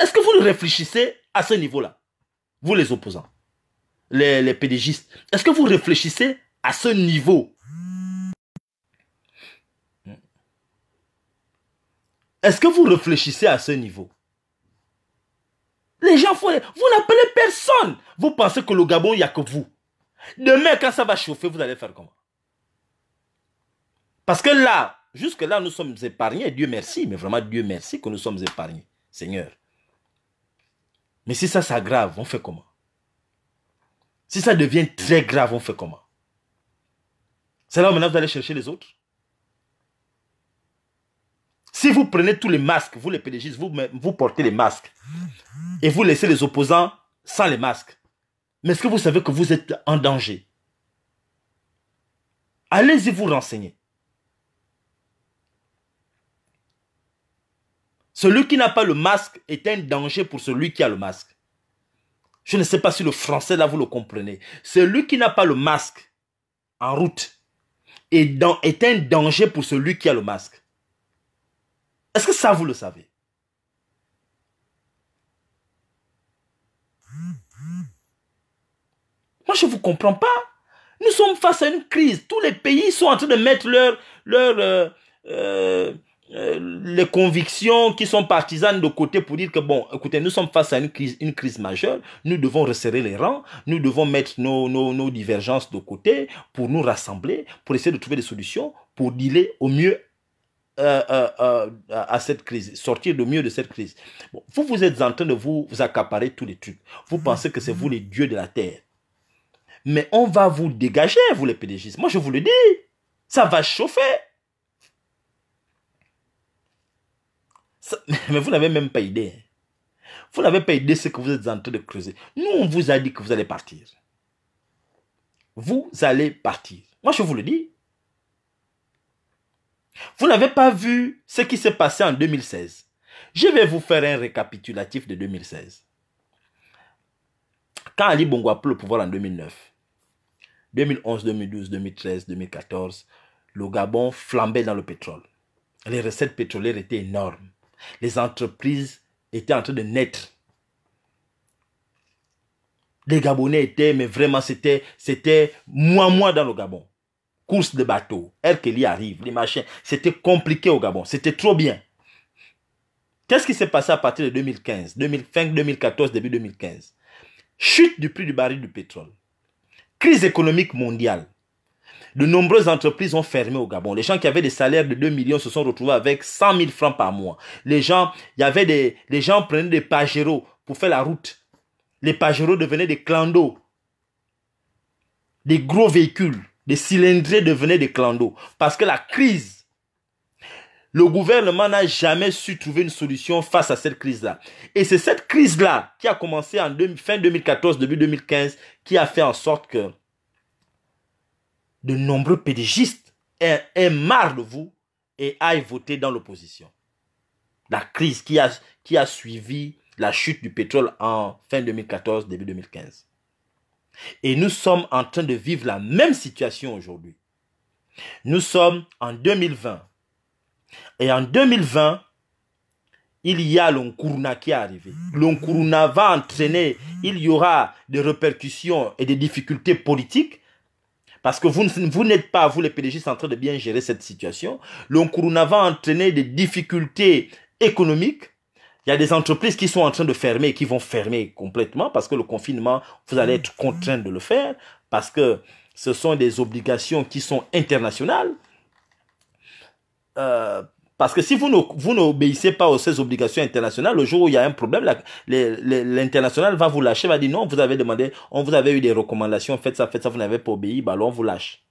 Est-ce que vous réfléchissez à ce niveau-là Vous les opposants, les, les pédégistes, est-ce que vous réfléchissez à ce niveau Est-ce que vous réfléchissez à ce niveau les gens Vous n'appelez personne. Vous pensez que le Gabon, il n'y a que vous. Demain, quand ça va chauffer, vous allez faire comment Parce que là, jusque-là, nous sommes épargnés. Dieu merci, mais vraiment, Dieu merci que nous sommes épargnés. Seigneur. Mais si ça s'aggrave, on fait comment Si ça devient très grave, on fait comment C'est là où maintenant vous allez chercher les autres si vous prenez tous les masques, vous les pédégistes, vous, vous portez les masques et vous laissez les opposants sans les masques, mais est-ce que vous savez que vous êtes en danger Allez-y vous renseigner. Celui qui n'a pas le masque est un danger pour celui qui a le masque. Je ne sais pas si le français là vous le comprenez. Celui qui n'a pas le masque en route est un danger pour celui qui a le masque. Est-ce que ça, vous le savez Moi, je ne vous comprends pas. Nous sommes face à une crise. Tous les pays sont en train de mettre leurs euh, euh, euh, les convictions qui sont partisanes de côté pour dire que, bon, écoutez, nous sommes face à une crise, une crise majeure. Nous devons resserrer les rangs. Nous devons mettre nos, nos divergences de côté pour nous rassembler, pour essayer de trouver des solutions, pour dealer au mieux euh, euh, euh, à cette crise, sortir le mieux de cette crise. vous, vous êtes en train de vous, vous accaparer tous les trucs. Vous mm. pensez que c'est vous les dieux de la terre. Mais on va vous dégager, vous les pédagogistes Moi, je vous le dis. Ça va chauffer. mais vous n'avez même pas idée. Vous n'avez pas idée ce que vous êtes en train de creuser. Nous, on vous a dit que vous allez partir. Vous allez partir. Moi, je vous le dis. Vous n'avez pas vu ce qui s'est passé en 2016. Je vais vous faire un récapitulatif de 2016. Quand Ali Bongo a pris le pouvoir en 2009, 2011, 2012, 2013, 2014, le Gabon flambait dans le pétrole. Les recettes pétrolières étaient énormes. Les entreprises étaient en train de naître. Les Gabonais étaient, mais vraiment, c'était, c'était moi, moi dans le Gabon course de bateau, y arrive, les machins. C'était compliqué au Gabon, c'était trop bien. Qu'est-ce qui s'est passé à partir de 2015, 2005, 2014, début 2015 Chute du prix du baril du pétrole, crise économique mondiale. De nombreuses entreprises ont fermé au Gabon. Les gens qui avaient des salaires de 2 millions se sont retrouvés avec 100 000 francs par mois. Les gens, y avait des, les gens prenaient des pagéros pour faire la route. Les pagéros devenaient des clandos. Des gros véhicules des cylindrés devenaient des clandos. Parce que la crise, le gouvernement n'a jamais su trouver une solution face à cette crise-là. Et c'est cette crise-là qui a commencé en fin 2014, début 2015, qui a fait en sorte que de nombreux pédégistes aient, marre de vous et aillent voter dans l'opposition. La crise qui a, qui a suivi la chute du pétrole en fin 2014, début 2015. Et nous sommes en train de vivre la même situation aujourd'hui. Nous sommes en 2020. Et en 2020, il y a l'onkuruna qui est arrivé. L'onkuruna va entraîner, il y aura des répercussions et des difficultés politiques parce que vous, n'êtes pas, vous les PDG, en train de bien gérer cette situation. L'onkuruna va entraîner des difficultés économiques il y a des entreprises qui sont en train de fermer qui vont fermer complètement parce que le confinement, vous allez être contraint de le faire parce que ce sont des obligations qui sont internationales. Euh, parce que si vous n'obéissez vous pas aux ces obligations internationales, le jour où il y a un problème, l'international va vous lâcher, va dire non, vous avez demandé, on vous avait eu des recommandations, faites ça, faites ça, vous n'avez pas obéi, ballon, alors on vous lâche.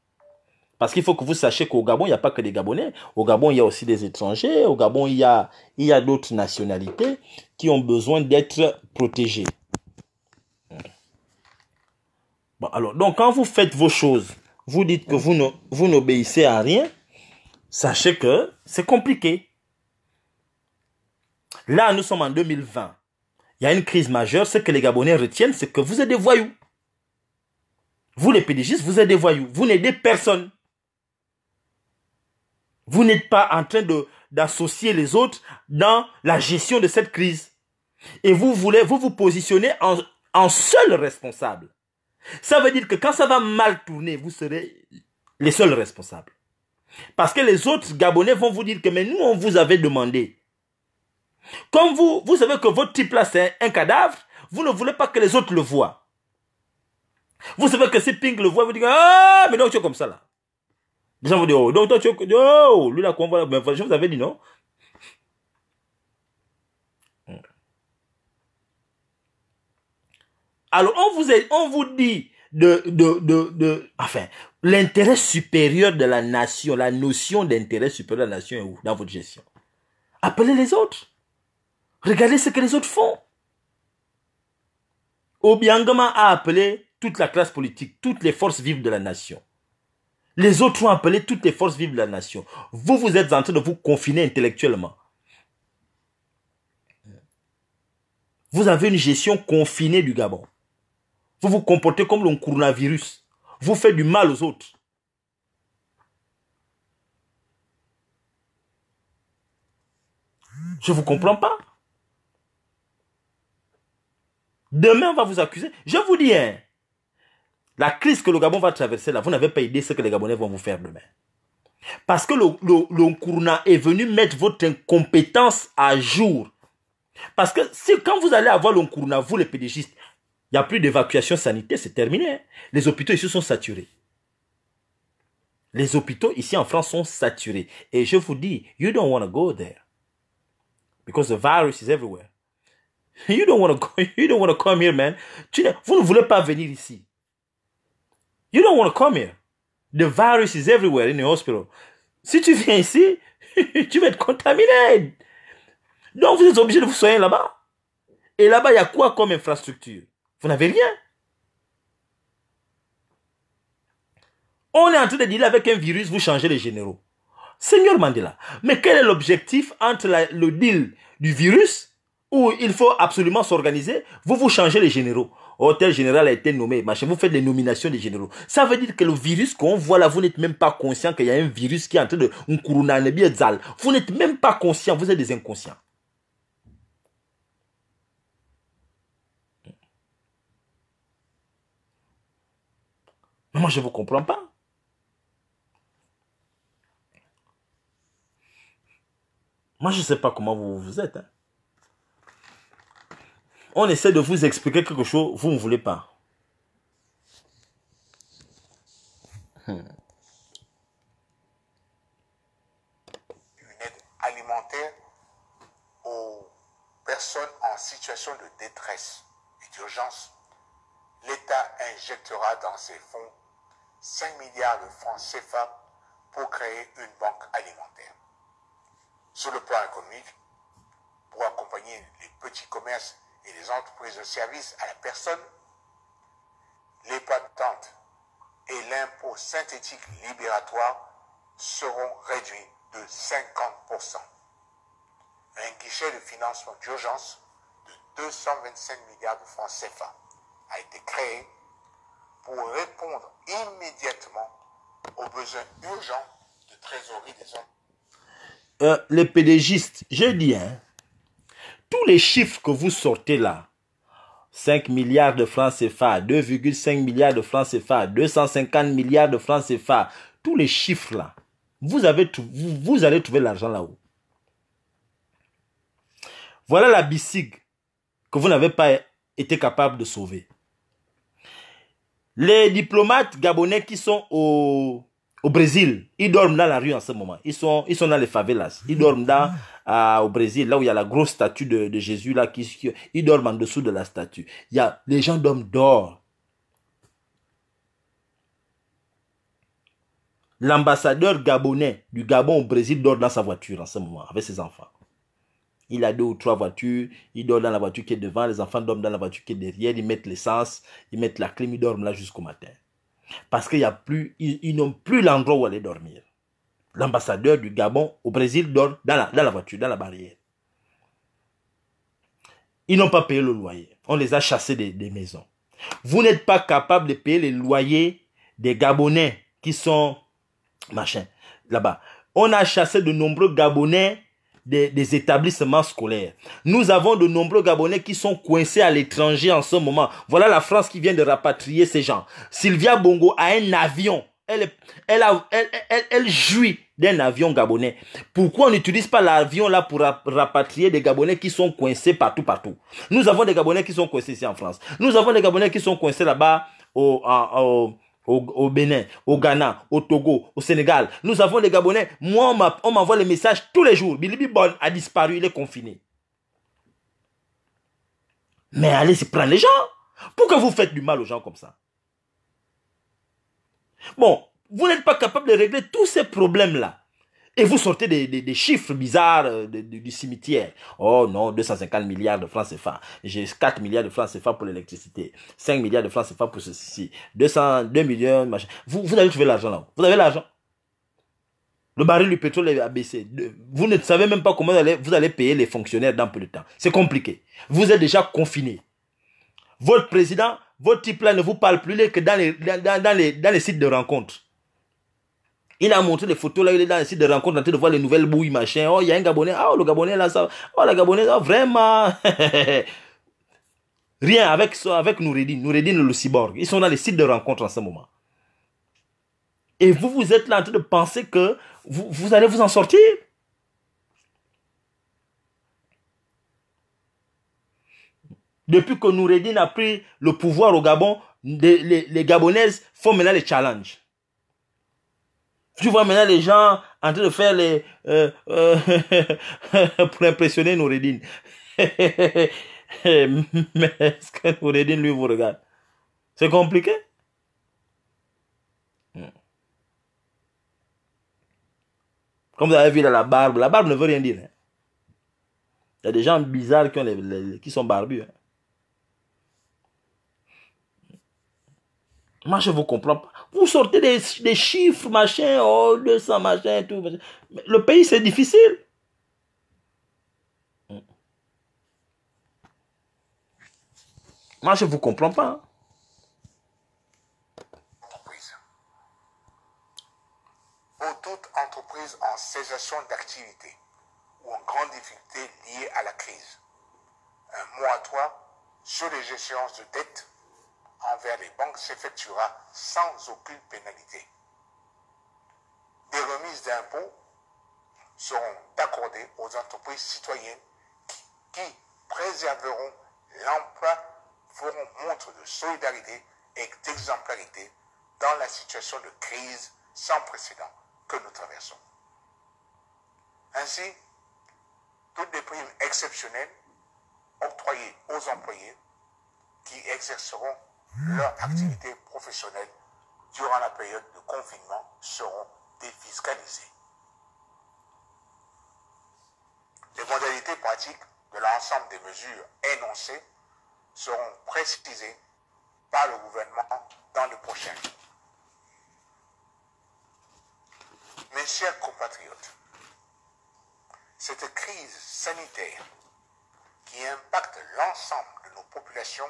Parce qu'il faut que vous sachiez qu'au Gabon, il n'y a pas que des Gabonais. Au Gabon, il y a aussi des étrangers. Au Gabon, il y a, il y a d'autres nationalités qui ont besoin d'être protégées. Hmm. Bon, alors, donc quand vous faites vos choses, vous dites que vous, vous n'obéissez à rien, sachez que c'est compliqué. Là, nous sommes en 2020. Il y a une crise majeure. Ce que les Gabonais retiennent, c'est que vous êtes des voyous. Vous, les pédigistes vous êtes des voyous. Vous n'aidez personne. Vous n'êtes pas en train d'associer les autres dans la gestion de cette crise. Et vous voulez, vous vous positionnez en, seul responsable. Ça veut dire que quand ça va mal tourner, vous serez les seuls responsables. Parce que les autres Gabonais vont vous dire que mais nous, on vous avait demandé. Comme vous, vous savez que votre type là, c'est un cadavre, vous ne voulez pas que les autres le voient. Vous savez que si Pink le voit, vous dites, ah, mais donc tu comme ça là. Les gens vont dire, oh, donc toi, tu es, oh, lui, ben, je vous avais dit, non? Hmm. Alors, on vous, on vous dit de, de, enfin, l'intérêt supérieur de la nation, la notion d'intérêt supérieur de la nation est où dans votre gestion? Appelez les autres. Regardez ce que les autres font. Obiangama a appelé toute la classe politique, toutes les forces vives de la nation. Les autres ont appelé toutes les forces vives de la nation. Vous, vous êtes en train de vous confiner intellectuellement. Vous avez une gestion confinée du Gabon. Vous vous comportez comme le coronavirus. Vous faites du mal aux autres. Je ne vous comprends pas. Demain, on va vous accuser. Je vous dis, hein, la crise que le Gabon va traverser là, vous n'avez pas idée ce que les Gabonais vont vous faire demain. Parce que le, est venu mettre votre incompétence à jour. Parce que si, quand vous allez avoir l'Onkurna, vous les pédégistes, il n'y a plus d'évacuation sanitaire, c'est terminé. Hein. Les hôpitaux ici sont saturés. Les hôpitaux ici en France sont saturés. Et je vous dis, you don't want to go there. Because the virus is everywhere. You don't want to come here, man. vous ne voulez pas venir ici. You don't want to come here. The virus is everywhere in the hospital. Si tu viens ici, tu vas être contaminé. Donc vous êtes obligé de vous soigner là-bas. Et là-bas, il y a quoi comme infrastructure Vous n'avez rien. On est en train de dire avec un virus, vous changez les généraux. Seigneur Mandela, mais quel est l'objectif entre le deal du virus où il faut absolument s'organiser Vous vous changez les généraux. Hôtel général a été nommé. Machin, vous faites des nominations des généraux. Ça veut dire que le virus qu'on voit là, vous n'êtes même pas conscient qu'il y a un virus qui est en train de. Vous n'êtes même pas conscient, vous êtes des inconscients. Mais moi, je ne vous comprends pas. Moi, je ne sais pas comment vous vous êtes. Hein on essaie de vous expliquer quelque chose, vous ne voulez pas. Hmm. Une aide alimentaire aux personnes en situation de détresse et d'urgence. L'État injectera dans ses fonds 5 milliards de francs CFA pour créer une banque alimentaire. Sur le plan économique, pour accompagner les petits commerces et les entreprises de service à la personne, les patentes et l'impôt synthétique libératoire seront réduits de 50%. Un guichet de financement d'urgence de 225 milliards de francs CFA a été créé pour répondre immédiatement aux besoins urgents de trésorerie des hommes. Euh, les pédégistes, je dis, hein, tous les chiffres que vous sortez là, 5 milliards de francs CFA, 2,5 milliards de francs CFA, 250 milliards de francs CFA, tous les chiffres là, vous, avez, vous, allez trouver l'argent là-haut. Voilà la BICIG que vous n'avez pas été capable de sauver. Les diplomates gabonais qui sont au, Brésil, ils dorment dans la rue en ce moment. Ils sont, ils sont dans les favelas. Ils dorment dans ah au Brésil, là où il y a la grosse statue de, Jésus, là, qui, ils dorment en dessous de la statue. Il y a, les gens dorment L'ambassadeur gabonais du Gabon au Brésil dort dans sa voiture en ce moment, avec ses enfants. Il a deux ou trois voitures, il dort dans la voiture qui est devant, les enfants dorment dans la voiture qui est derrière, ils mettent l'essence, ils mettent la clim, ils dorment là jusqu'au matin. Parce qu'il y a plus, n'ont plus l'endroit où aller dormir l'ambassadeur du Gabon au Brésil donne dans la, voiture, dans la barrière. Ils n'ont pas payé le loyer. On les a chassés des, maisons. Vous n'êtes pas capable de payer les loyers des Gabonais qui sont machin là-bas. On a chassé de nombreux Gabonais des, des, établissements scolaires. Nous avons de nombreux Gabonais qui sont coincés à l'étranger en ce moment. Voilà la France qui vient de rapatrier ces gens. Sylvia Bongo a un avion elle, jouit d'un avion gabonais. Pourquoi on n'utilise pas l'avion là pour rapatrier des Gabonais qui sont coincés partout, partout Nous avons des Gabonais qui sont coincés ici en France. Nous avons des Gabonais qui sont coincés là-bas au, au, Bénin, au Ghana, au Togo, au Sénégal. Nous avons des Gabonais. Moi, on m'envoie les messages tous les jours. Bilibi Bon a disparu, il est confiné. Mais allez c'est prendre les gens. Pourquoi vous faites du mal aux gens comme ça Bon, vous n'êtes pas capable de régler tous ces problèmes-là. Et vous sortez des, des, chiffres bizarres euh, du cimetière. Oh non, 250 milliards de francs CFA. J'ai 4 milliards de francs CFA pour l'électricité. 5 milliards de francs CFA pour ceci. 200, 2 millions, machin. Vous, vous avez trouvé l'argent là. Vous avez l'argent. Le baril du pétrole a baissé. Vous ne savez même pas comment vous allez, vous allez payer les fonctionnaires dans peu de temps. C'est compliqué. Vous êtes déjà confiné. Votre président votre type là ne vous parle plus que dans les, dans, les, dans les sites de rencontres. Il a montré les photos là, il est dans les sites de rencontres, en train de voir les nouvelles bouilles, machin. Oh, il y a un Gabonais. Ah, oh, le Gabonais là, ça. Oh, le Gabonais, oh, vraiment. Rien avec, avec Noureddin, Noureddin le cyborg. Ils sont dans les sites de rencontres en ce moment. Et vous, vous êtes là en train de penser que vous allez vous en sortir. Depuis que Noureddin a pris le pouvoir au Gabon, les, les, Gabonaises font maintenant les challenges. Tu vois maintenant les gens en train de faire les... Euh, euh, pour impressionner Noureddin. Mais est-ce que Noureddin, lui, vous regarde C'est compliqué hmm. Comme vous avez vu la barbe, la barbe ne veut rien dire. Hein. Il y a des gens bizarres qui, qui sont barbus. Hein. Moi, je ne vous comprends pas. Vous sortez des, chiffres, machin, oh, 200, machin, tout. le pays, c'est difficile. Mm. Moi, je ne vous comprends pas. Hein. Pour toute entreprise en cessation d'activité ou en grande difficulté liée à la crise, un à toi sur les échéances de dette envers les banques s'effectuera sans aucune pénalité. Des remises d'impôts seront accordées aux entreprises citoyennes qui, préserveront l'emploi, feront montre de solidarité et d'exemplarité dans la situation de crise sans précédent que nous traversons. Ainsi, toutes les primes exceptionnelles octroyées aux employés qui exerceront leur activité professionnelle durant la période de confinement seront défiscalisées. Les modalités pratiques de l'ensemble des mesures énoncées seront précisées par le gouvernement dans le prochain Mes chers compatriotes, cette crise sanitaire qui impacte l'ensemble de nos populations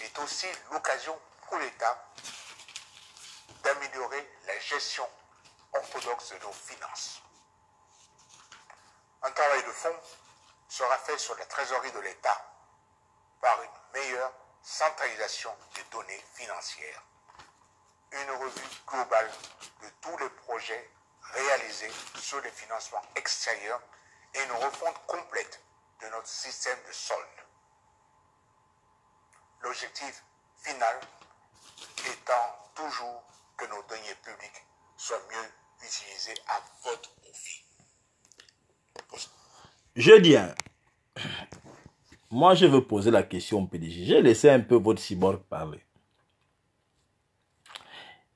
est aussi l'occasion pour l'État d'améliorer la gestion orthodoxe de nos finances. Un travail de fond sera fait sur la trésorerie de l'État par une meilleure centralisation des données financières. Une revue globale de tous les projets réalisés sur les financements extérieurs et une refonte complète de notre système de solde. L'objectif final étant toujours que nos deniers publics soient mieux utilisés à votre profit. Je dis, hein, moi je veux poser la question au PDG. J'ai laissé un peu votre cyborg parler.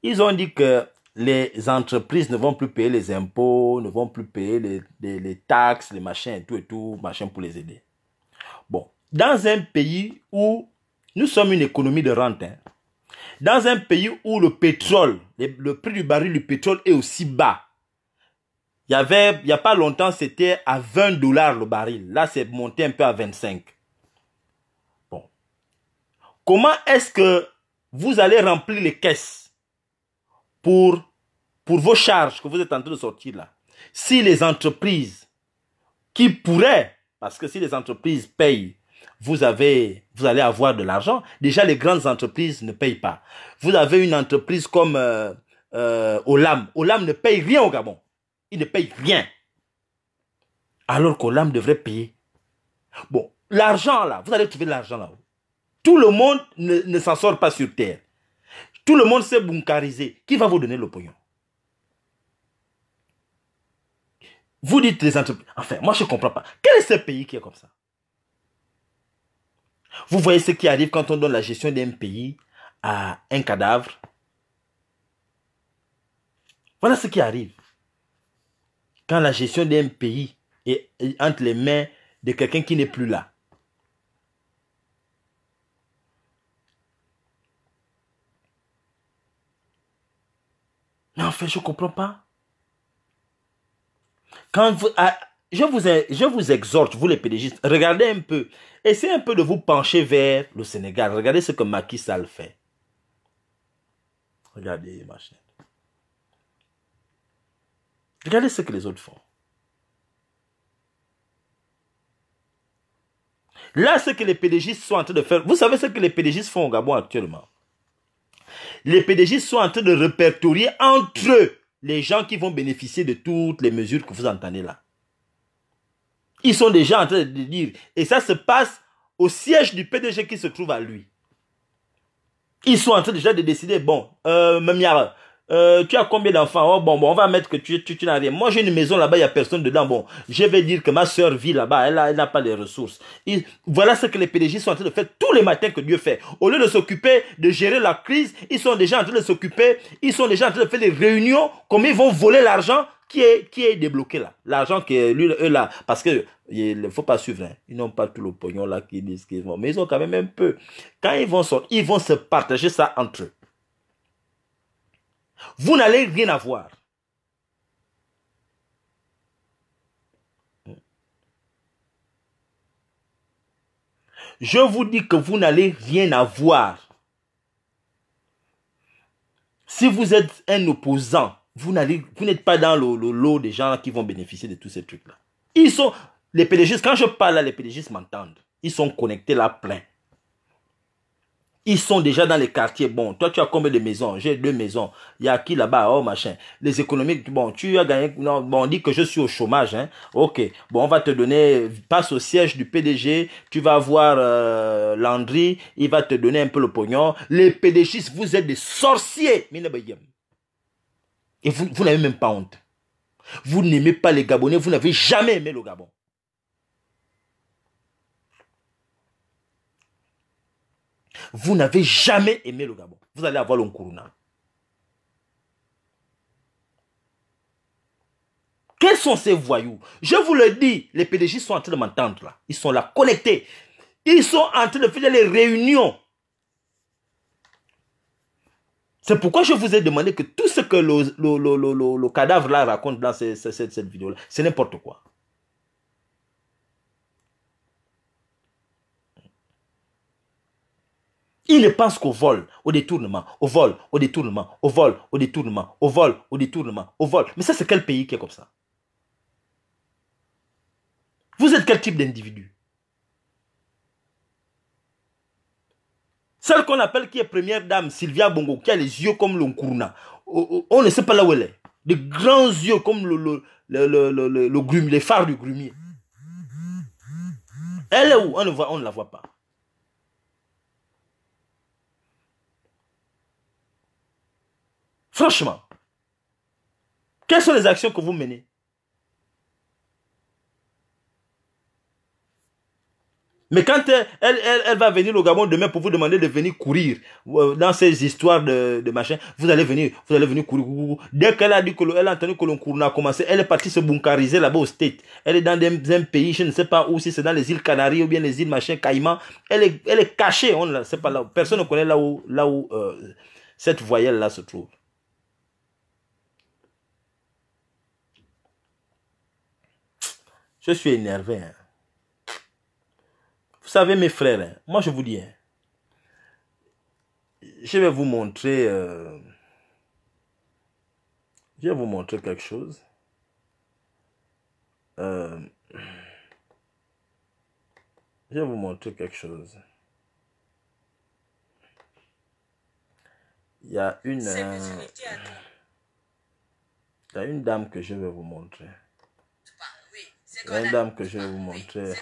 Ils ont dit que les entreprises ne vont plus payer les impôts, ne vont plus payer les, taxes, les machins tout et tout, machin pour les aider. Bon, dans un pays où nous sommes une économie de rente. Hein. Dans un pays où le pétrole, le, prix du baril du pétrole est aussi bas, il y avait, il n'y a pas longtemps, c'était à 20 dollars le baril. Là, c'est monté un peu à 25. Bon. Comment est-ce que vous allez remplir les caisses pour, pour vos charges que vous êtes en train de sortir là? Si les entreprises qui pourraient, parce que si les entreprises payent vous avez, vous allez avoir de l'argent. Déjà, les grandes entreprises ne payent pas. Vous avez une entreprise comme euh, euh, Olam. Olam ne paye rien au Gabon. Il ne paye rien. Alors qu'Olam devrait payer. Bon, l'argent là, vous allez trouver l'argent là-haut. Tout le monde ne, ne s'en sort pas sur terre. Tout le monde s'est bunkarisé. Qui va vous donner le pognon Vous dites les entreprises. Enfin, moi je ne comprends pas. Quel est ce pays qui est comme ça vous voyez ce qui arrive quand on donne la gestion d'un pays à un cadavre. Voilà ce qui arrive. Quand la gestion d'un pays est entre les mains de quelqu'un qui n'est plus là. Mais en fait, je ne comprends pas. Quand vous, je vous, je vous exhorte, vous les pédégistes, regardez un peu. Essayez un peu de vous pencher vers le Sénégal. Regardez ce que Macky Sall fait. Regardez, machin. Regardez ce que les autres font. Là, ce que les pédégistes sont en train de faire, vous savez ce que les pédégistes font au Gabon actuellement. Les pédégistes sont en train de répertorier entre les gens qui vont bénéficier de toutes les mesures que vous entendez là. Ils sont déjà en train de dire. Et ça se passe au siège du PDG qui se trouve à lui. Ils sont en train déjà de décider, bon, euh, euh, tu as combien d'enfants Oh bon, bon, on va mettre que tu, tu, n'as rien. Moi, j'ai une maison là-bas, il n'y a personne dedans. Bon, je vais dire que ma soeur vit là-bas, elle, elle n'a pas les ressources. voilà ce que les PDG sont en train de faire tous les matins que Dieu fait. Au lieu de s'occuper de gérer la crise, ils sont déjà en train de s'occuper, ils sont déjà en train de faire des réunions, comme ils vont voler l'argent qui est, qui est débloqué là. L'argent qui est, lui, eux là. Parce que, il ne faut pas suivre, hein. Ils n'ont pas tout le pognon là qui disent qu'ils vont. Mais ils ont quand même un peu. Quand ils vont sortir, ils vont se partager ça entre eux. Vous n'allez rien avoir. Je vous dis que vous n'allez rien avoir. Si vous êtes un opposant, vous n'êtes pas dans le, lot des gens qui vont bénéficier de tous ces trucs-là. Ils sont, les pédagogistes, quand je parle les pédagogistes m'entendent. Ils sont connectés là plein. Ils sont déjà dans les quartiers. Bon, toi, tu as combien de maisons J'ai deux maisons. Il y a qui là-bas Oh, machin. Les économiques, bon, tu as gagné. Non, bon, on dit que je suis au chômage. Hein. Ok. Bon, on va te donner. Passe au siège du PDG. Tu vas voir euh, Landry. Il va te donner un peu le pognon. Les PDG, vous êtes des sorciers. Et vous, vous n'avez même pas honte. Vous n'aimez pas les Gabonais. Vous n'avez jamais aimé le Gabon. vous n'avez jamais aimé le Gabon. Vous allez avoir l'Onkuruna. Quels sont ces voyous Je vous le dis, les PDG sont en train de m'entendre là. Ils sont là, connectés. Ils sont en train de faire les réunions. C'est pourquoi je vous ai demandé que tout ce que le, cadavre là raconte dans cette, cette vidéo là, c'est n'importe quoi. Il ne pense qu'au vol, au détournement, au vol, au détournement, au vol, au détournement, au vol, au détournement, au vol. Mais ça, c'est quel pays qui est comme ça Vous êtes quel type d'individu Celle qu'on appelle qui est première dame, Sylvia Bongo, qui a les yeux comme l'onkurna. On ne sait pas là où elle est. De grands yeux comme le, le, le, le, le les phares du grumier. Elle est où On voit, on ne la voit pas. Franchement, quelles sont les actions que vous menez Mais quand elle, va venir au Gabon demain pour vous demander de venir courir euh, dans ces histoires de, de machin, vous allez venir, vous allez venir courir. Dès qu'elle a dit que elle a entendu que l'on a commencé, elle est partie se bunkariser là-bas au State. Elle est dans un pays, je ne sais pas où, si c'est dans les îles Canaries ou bien les îles machin, Caïman. Elle est, elle est cachée, on pas Personne ne connaît là où, là où cette voyelle là se trouve. suis énervé. Hein. Vous savez, mes frères, hein, moi je vous dis, hein, je vais vous montrer, euh, je vais vous montrer quelque chose. Euh, je vais vous montrer quelque chose. Il y a une, euh, une dame que je vais vous montrer. Il dame que je vais vous montrer.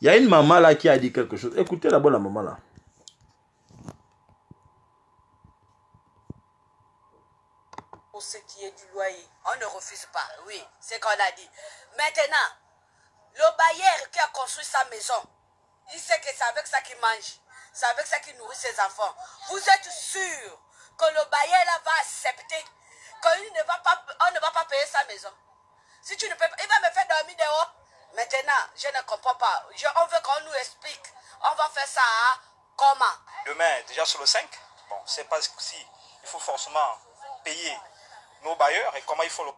Il y a une maman là qui a dit quelque chose. Écoutez d'abord la maman là. Pour ce qui est du loyer, on ne refuse pas. Oui, c'est qu'on a dit. Maintenant, le bailleur qui a construit sa maison, il sait que c'est avec ça qu'il mange, c'est avec ça qu'il nourrit ses enfants. Vous êtes sûr que le bailleur va accepter qu'on ne va pas, on ne va pas payer sa maison. Si tu ne peux il va me faire dormir dehors. Maintenant, je ne comprends pas. on veut qu'on nous explique. On va faire ça hein. comment Demain, déjà sur le 5, bon, c'est parce si il faut forcément payer nos bailleurs et comment il faut le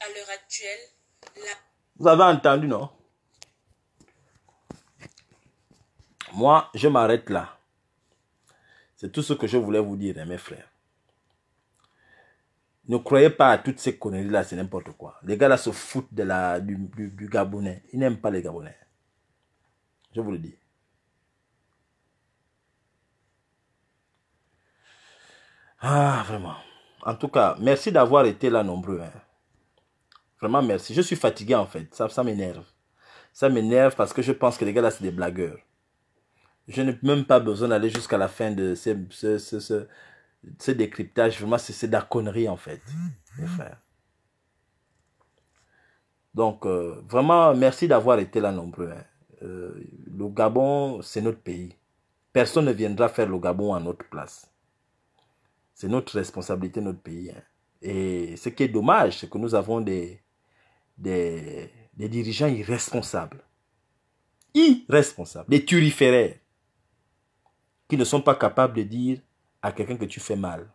À l'heure actuelle, la... Vous avez entendu, non Moi, je m'arrête là. C'est tout ce que je voulais vous dire, hein, mes frères. Ne croyez pas à toutes ces conneries-là, c'est n'importe quoi. Les gars-là se foutent de la, du, Gabonais. Ils n'aiment pas les Gabonais. Je vous le dis. Ah, vraiment. En tout cas, merci d'avoir été là nombreux. Hein. Vraiment, merci. Je suis fatigué, en fait. Ça, ça m'énerve. Ça m'énerve parce que je pense que les gars, là, c'est des blagueurs je n'ai même pas besoin d'aller jusqu'à la fin de ce, ce, décryptage. Vraiment, c'est de la connerie, en fait, mhm. Donc, euh, vraiment, merci d'avoir été là nombreux. Hein. Euh, le Gabon, c'est notre pays. Personne ne viendra faire le Gabon à notre place. C'est notre responsabilité, notre pays. Hein. Et ce qui est dommage, c'est que nous avons des, des dirigeants irresponsables. Irresponsables. Des turiféraires qui ne sont pas capables de dire à quelqu'un que tu fais mal.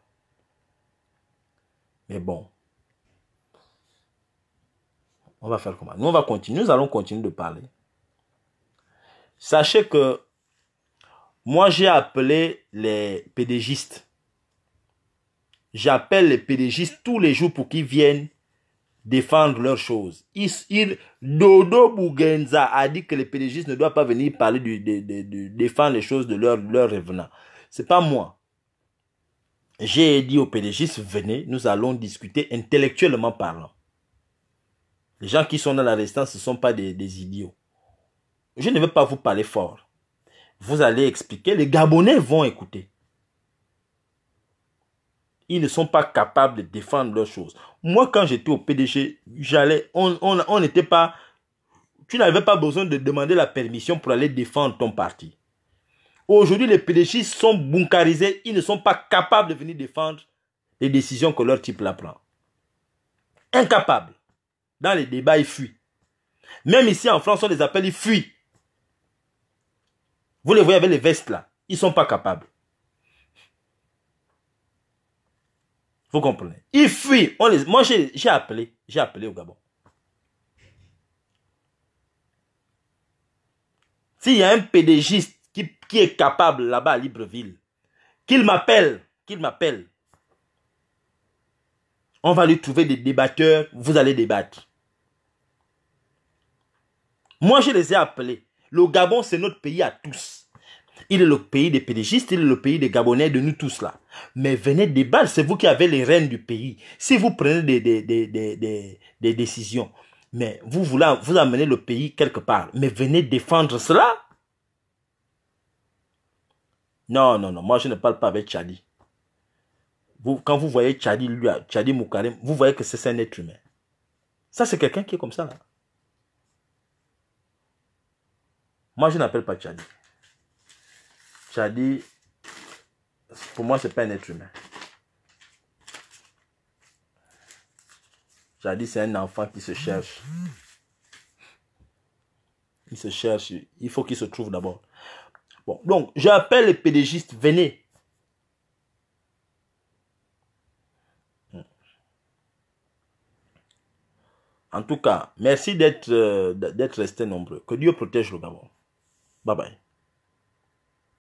Mais bon, on va faire comment Nous, on va continuer, nous allons continuer de parler. Sachez que moi, j'ai appelé les pédégistes. J'appelle les pédégistes tous les jours pour qu'ils viennent défendre leurs choses. Il, Dodo Bougenza a dit que les pélégistes ne doivent pas venir parler de, défendre les choses de leurs leur revenants. n'est pas moi. J'ai dit aux pélégistes, venez, nous allons discuter intellectuellement parlant. Les gens qui sont dans la résistance, ce ne sont pas des, des idiots. Je ne veux pas vous parler fort. Vous allez expliquer, les Gabonais vont écouter ils ne sont pas capables de défendre leurs choses. Moi, quand j'étais au PDG, j'allais, on n'était pas, tu n'avais pas besoin de demander la permission pour aller défendre ton parti. Aujourd'hui, les PDG sont bunkarisés, ils ne sont pas capables de venir défendre les décisions que leur type la prend. Incapables. Dans les débats, ils fuient. Même ici en France, on les appelle, ils fuient. Vous les voyez avec les vestes là. Ils ne sont pas capables. Vous comprenez Ils fuient. Moi, j'ai appelé. J'ai appelé au Gabon. S'il y a un pédégiste qui, qui est capable là-bas à Libreville, qu'il m'appelle, qu'il m'appelle. On va lui trouver des débatteurs, vous allez débattre. Moi, je les ai appelés. Le Gabon, c'est notre pays à tous. Il est le pays des pédégistes, il est le pays des Gabonais, de nous tous là. Mais venez débattre, c'est vous qui avez les rênes du pays. Si vous prenez des, des, décisions, mais vous voulez vous amener le pays quelque part, mais venez défendre cela. Non, non, non, moi je ne parle pas avec Tchadi. Vous, quand vous voyez Tchadi, lui, Tchadi Moukarem, vous voyez que c'est un être humain. Ça, c'est quelqu'un qui est comme ça là. Moi, je n'appelle pas Tchadi. J'ai dit, pour moi, c'est pas un être humain. J'ai dit, c'est un enfant qui se cherche. Il se cherche, il faut qu'il se trouve d'abord. Bon, donc, j'appelle les pédégistes, venez. En tout cas, merci d'être euh, d'être resté nombreux. Que Dieu protège le Gabon. Bye bye.